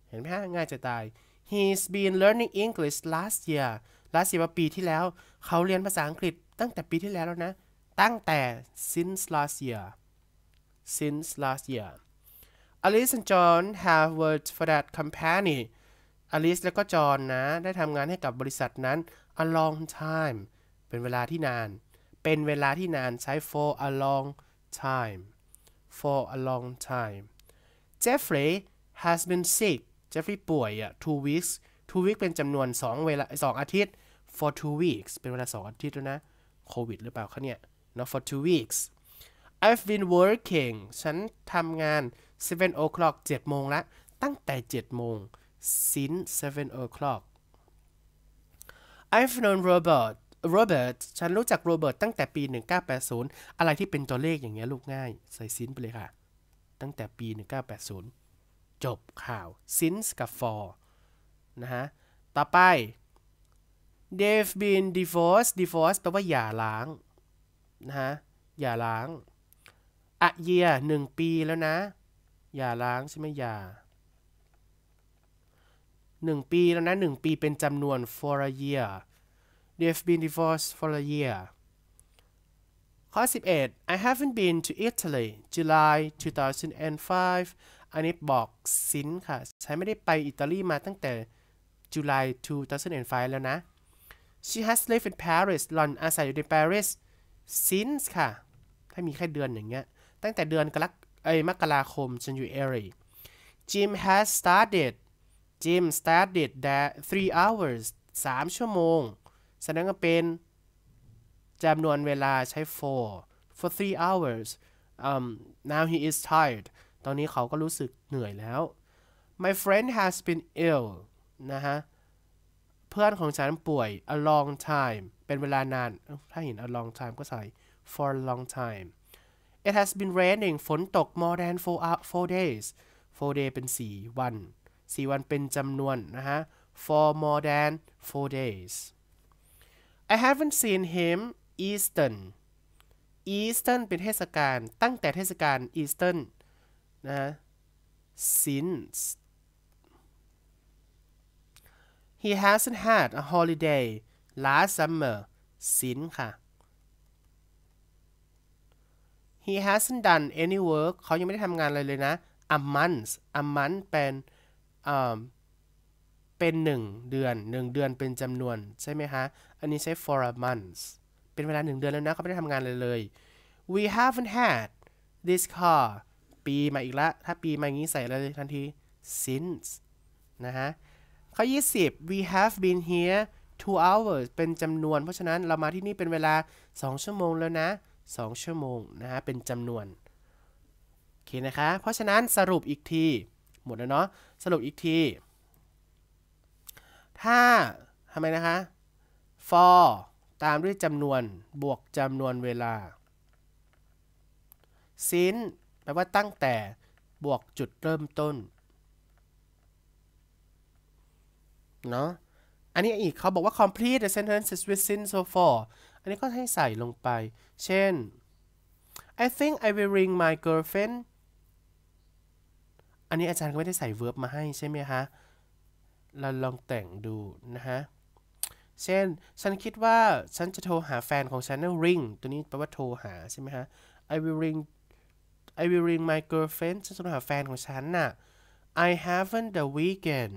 เห็นไหมฮะง่ายจะตาย he's been learning English last year last year ว่าปีที่แล้วเขาเรียนภาษาอังกฤษตั้งแต่ปีที่แล้วแล้วนะ ตั้งแต่ since last year since last year Alice and John have worked for that company Alice และก็ John นะได้ทำงานให้กับบริษัทนั้น a long time เป็นเวลาที่นาน เป็นเวลาที่นานใช้ for a long time for a long time Jeffrey has been sick เจฟฟรีย์ป่วยอ่ะ two weeks two weeks เป็นจำนวน 2 เวลา 2 อาทิตย์ for two weeks เป็นเวลา 2 อาทิตย์แล้วนะโควิดหรือเปล่าคะเนี่ยเนาะ for two weeks I've been working ฉันทำงาน seven o'clock 7 โมงละตั้งแต่7โมง since seven o'clock I've known Robert Robert ฉันรู้จักโรเบิร์ตตั้งแต่ปี 1980 อะไรที่เป็นตัวเลขอย่างเงี้ยลูกง่าย ใส่ซินไปเลยค่ะ ตั้งแต่ปี 1980จบข่าว since กับ for นะฮะ ต่อไป they've been divorced divorced แปลว่าหย่าร้าง นะฮะหย่าร้าง a year หนึ่งปี แล้วนะหย่าร้าง ใช่ไหมหย่าหนึ่งปี แล้วนะหนึ่งปีเป็นจำนวน for a year they've been divorced for a year ข้อ11 I haven't been to Italy July 2005อันนี้บอกซินค่ะฉันไม่ได้ไปอิตาลีมาตั้งแต่ July 2005 แล้วนะ she has lived in Paris หล่อนอาศัยอยู่ในปารีส since ค่ะถ้ามีแค่เดือนอย่างเงี้ย ตั้งแต่เดือนกรกเอ้ยมกราคมจนอยู่เอริ Jim has started Jim started that three hours 3 ชั่วโมงแสดงว่าเป็นจำนวนเวลาใช้ for for three hours um, now he is tired ตอนนี้เขาก็รู้สึกเหนื่อยแล้ว my friend has been ill นะฮะ เพื่อนของฉันป่วย a long time เป็นเวลานาน ถ้าเห็น a long time ก็ใส่ for a long time it has been raining ฝนตก more than four hour, four days four day เป็น 4 วัน 4 วันเป็นจำนวนนะฮะ for more than four days I haven't seen him Eastern Eastern เป็นเทศกาลตั้งแต่เทศกาล Eastern นะฮะ since he hasn't had a holiday last summer since ค่ะ he hasn't done any work เขายังไม่ได้ทำงานอะไรเลยนะ a month a month เป็นเป็นหนึ่งเดือนหนึ่งเดือนเป็นจำนวน ใช่ไหมคะอันนี้ใช้ for a month เป็นเวลาหนึ่งเดือนแล้วนะเขาไม่ได้ทำงานเลยเลย we haven't had this car ปีมาอีกแล้ว ถ้าปีมาอย่างนี้ใส่เลยทันที since นะฮะข้อ 20 we have been here two hours เป็นจำนวน เพราะฉะนั้นเรามาที่นี่เป็นเวลา 2 ชั่วโมงแล้วนะ 2 ชั่วโมงนะฮะ เป็นจำนวน โอเคนะคะ เพราะฉะนั้นสรุปอีกที หมดแล้วเนาะ สรุปอีกที ถ้าทำไมนะคะ for ตามด้วยจำนวน บวกจำนวนเวลา since แปลว่าตั้งแต่ บวกจุดเริ่มต้นเนาะ อันนี้อีกเขาบอกว่า complete the sentences within s c e so far อันนี้ก็ให้ใส่ลงไป เช่น I think I will ring my girlfriend อันนี้อาจารย์ก็ไม่ได้ใส่ verb มาให้ ใช่ไหมคะ เราลองแต่งดู นะฮะ เช่น ฉันคิดว่า ฉันจะโทรหาแฟนของฉันนะ ring ตัวนี้แปลว่าโทรหา ใช่ไหมฮะ I will ring I will ring my girlfriend ฉันจะโทรหาแฟนของฉันน่ะ I haven't the weekend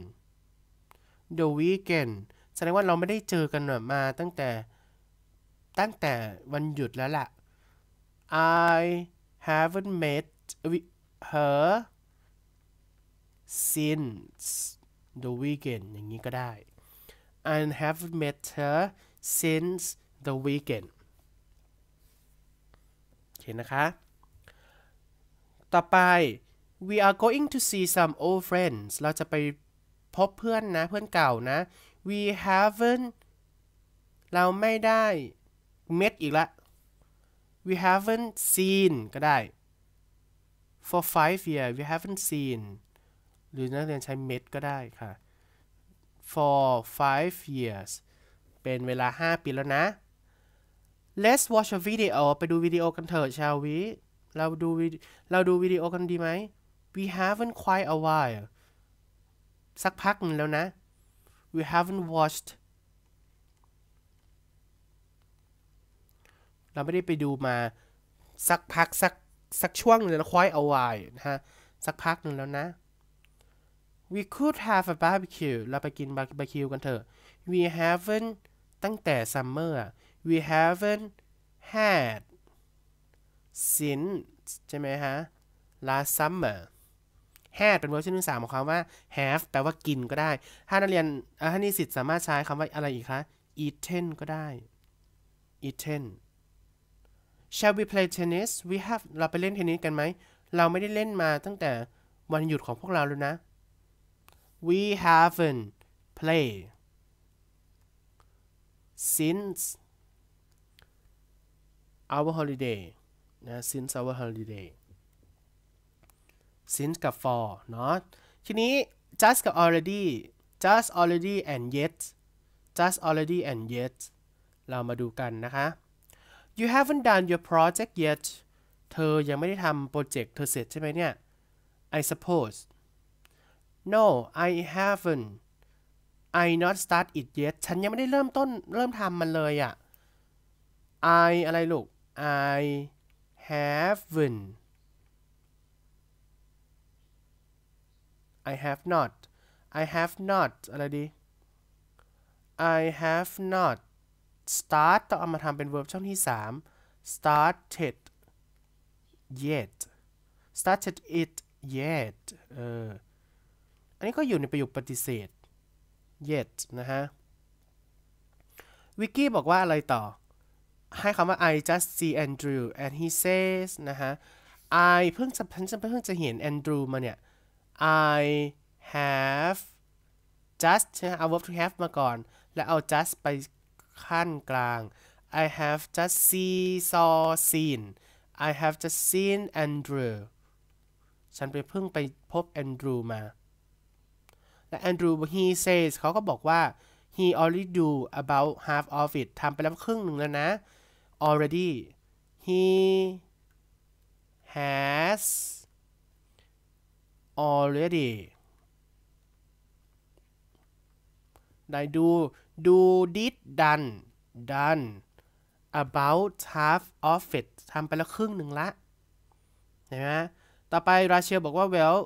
the weekend แสดงว่าเราไม่ได้เจอกันมาตั้งแต่ตั้งแต่วันหยุดแล้วล่ะ I haven't met her since the weekend อย่างนี้ก็ได้ I haven't met her since the weekend เห็นนะคะต่อไป we are going to see some old friends เราจะไปพบเพื่อนนะ เพื่อนเก่านะ we haven't เราไม่ได้ เม็ดอีกละ we haven't seen ก็ได้ for five year we haven't seen หรือนักเรียนใช้เม็ดก็ได้ค่ะ for five years เป็นเวลา 5 ปีแล้วนะ let's watch a video ไปดูวิดีโอกันเถอะ ชาววิเราดูเราดูวิดีโอกันดีไหม we haven't quite a while สักพักนึงแล้วนะ we haven't watched เราไม่ได้ไปดูมา สักพัก สัก สักช่วงหนึ่งแล้ว quite a while นะฮะ สักพักหนึ่งแล้วนะ we could have a barbecue เราไปกินบาร์บีคิวกันเถอะ we haven't ตั้งแต่ซัมเมอร์ we haven't had since ใช่ไหมฮะ last summer had เป็นวอร์ชนิ่สามของคำว่า have แปลว่ากินก็ได้ ถ้านักเรียนถ้านิสิตสามารถใช้คำว่าอะไรอีกคะ eaten ก็ได้ eaten shall we play tennis we have เราไปเล่นเทนนิสกันไหม เราไม่ได้เล่นมาตั้งแต่วันหยุดของพวกเราแล้วนะ we haven't played since our holiday นะ since our holiday since กับ for เนาะทีนี้ just กับ already just already and yet just already and yet เรามาดูกันนะคะ you haven't done your project yet เธอยังไม่ได้ทำโปรเจกต์เธอเสร็จใช่ไหมเนี่ย I suppose no I haven't I not start it yet ฉันยังไม่ได้เริ่มต้น เริ่มทำมันเลยอะ่ะ I อะไรลูก I haven't I have not I have not อะไรดี I have not start ต้องเอามาทำเป็น verb ช่องที่ 3 started yet started it yet เออ อันนี้ก็อยู่ในประโยคปฏิเสธ yet นะฮะวิกกี้บอกว่าอะไรต่อให้คำว่า I just see Andrew and he says นะฮะ I เพิ่งจะเพิ่งจะเพิ่งจะเห็น Andrew มาเนี่ย I have just เอา verb to have มาก่อน แล้วเอา just ไปขั้นกลาง I have just see saw seen I have just seen Andrew ฉันไปเพิ่งไปพบ Andrew มา และ Andrew he says เขาก็บอกว่า he already do about half of it ทำไปแล้วครึ่งหนึ่งแล้วนะ already he has already ได้ดู do did done done about half of it ทำไปแล้วครึ่งหนึ่งละเห็นไหมต่อไป ราเชลบอกว่า well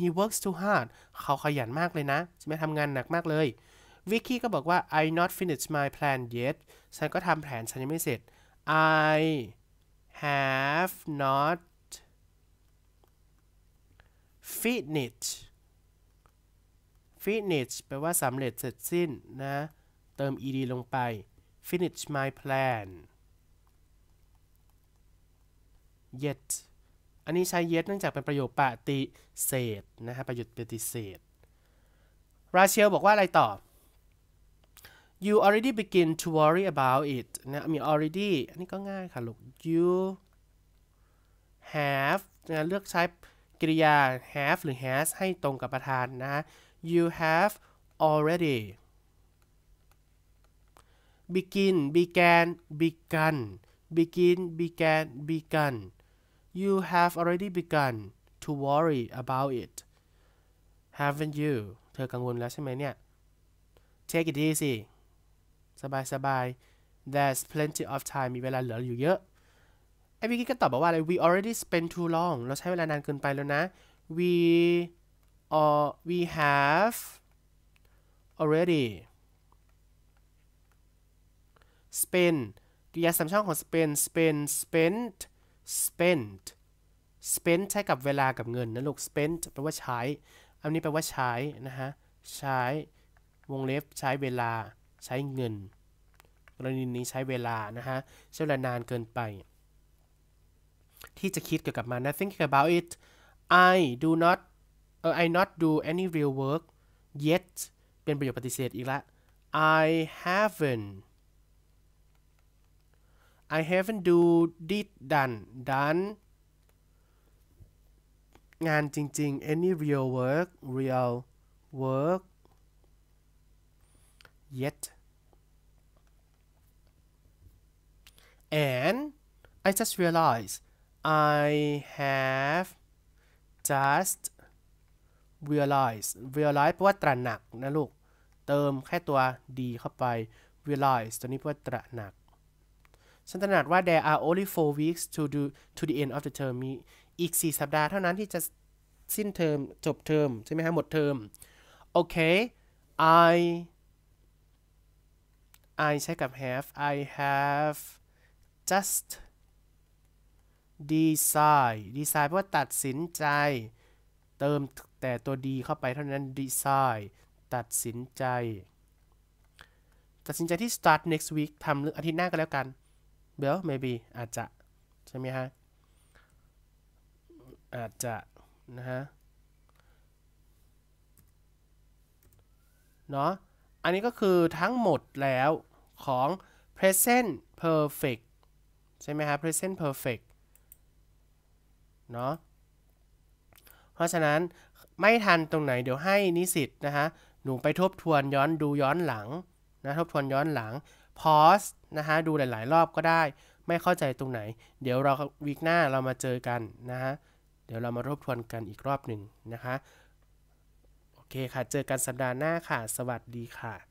he works too hard เขาขยันมากเลยนะ ใช่ไหมทำงานหนักมากเลย วิกกี้ก็บอกว่า I not finish my plan yet ฉันก็ทำแผนฉันยังไม่เสร็จ I have not finished finish แปลว่าสำเร็จเสร็จสิ้น นะ เติม ed ลงไป finish my plan yet อันนี้ใช้ yet เนื่องจากเป็นประโยคปฏิเสธนะฮะ ประโยคปฏิเสธราเชลบอกว่าอะไรตอบ you already begin to worry about it นะมี already อันนี้ก็ง่ายค่ะลูก you have นะเลือกใช้กริยา have หรือ has ให้ตรงกับประธานนะ you have already begin began begun begin began begun you have already begun to worry about it haven't you เธอกังวลแล้วใช่ไหมเนี่ย take it easy สบายสบาย there's plenty of time มีเวลาเหลืออยู่เยอะ ไอวิกกี้ก็ตอบบอกว่าอะไร we already spent too long เราใช้เวลานานเกินไปแล้วนะ we or we have already spend กริยาสรมช่องของ spend spend spent spent spend ใช้กับเวลากับเงินนะลูก spend แปลว่าใช้ อันนี้แปลว่าใช้นะฮะ ใช้วงเล็บใช้เวลาใช้เงิน กรณีนี้ใช้เวลานะฮะ ใช้เวลานานเกินไป ที่จะคิดเกี่ยวกับมัน nothing about it I do not uh, I not do any real work yet เป็นประโยคปฏิเสธอีกละ I haven't I haven't do did done done งานจริงๆ any real work real work yet. And I just realized I have just realized realize แปลว่าตระหนักนะลูก เติมแค่ตัว d เข้าไป realize ตัวนี้แปลว่าตระหนัก ฉันตระหนักว่า there are only four weeks to do to the end of the term มีอีก 4 สัปดาห์เท่านั้นที่จะสิ้นเทอมจบเทอมใช่ไหมฮะหมดเทอมโอเค I I ใช้กับ have I have just decide decide แปลว่าตัดสินใจ เติมแต่ตัว d เข้าไปเท่านั้น decide ตัดสินใจ ตัดสินใจที่ start next week ทำเรื่องอาทิตย์หน้าก็แล้วกัน well maybe อาจจะ ใช่ไหมฮะ อาจจะ นะฮะ เนาะ อันนี้ก็คือทั้งหมดแล้วของ present perfect ใช่ไหมครับ present perfect เนาะ เพราะฉะนั้นไม่ทันตรงไหน เดี๋ยวให้นิสิตนะฮะหนูไปทบทวนย้อนดูย้อนหลังนะทบทวนย้อนหลัง pause นะฮะดูหลายๆรอบก็ได้ ไม่เข้าใจตรงไหน เดี๋ยวเราวีคหน้าเรามาเจอกันนะฮะเดี๋ยวเรามาทบทวนกันอีกรอบหนึ่งนะคะโอเคค่ะเจอกันสัปดาห์หน้าค่ะสวัสดีค่ะ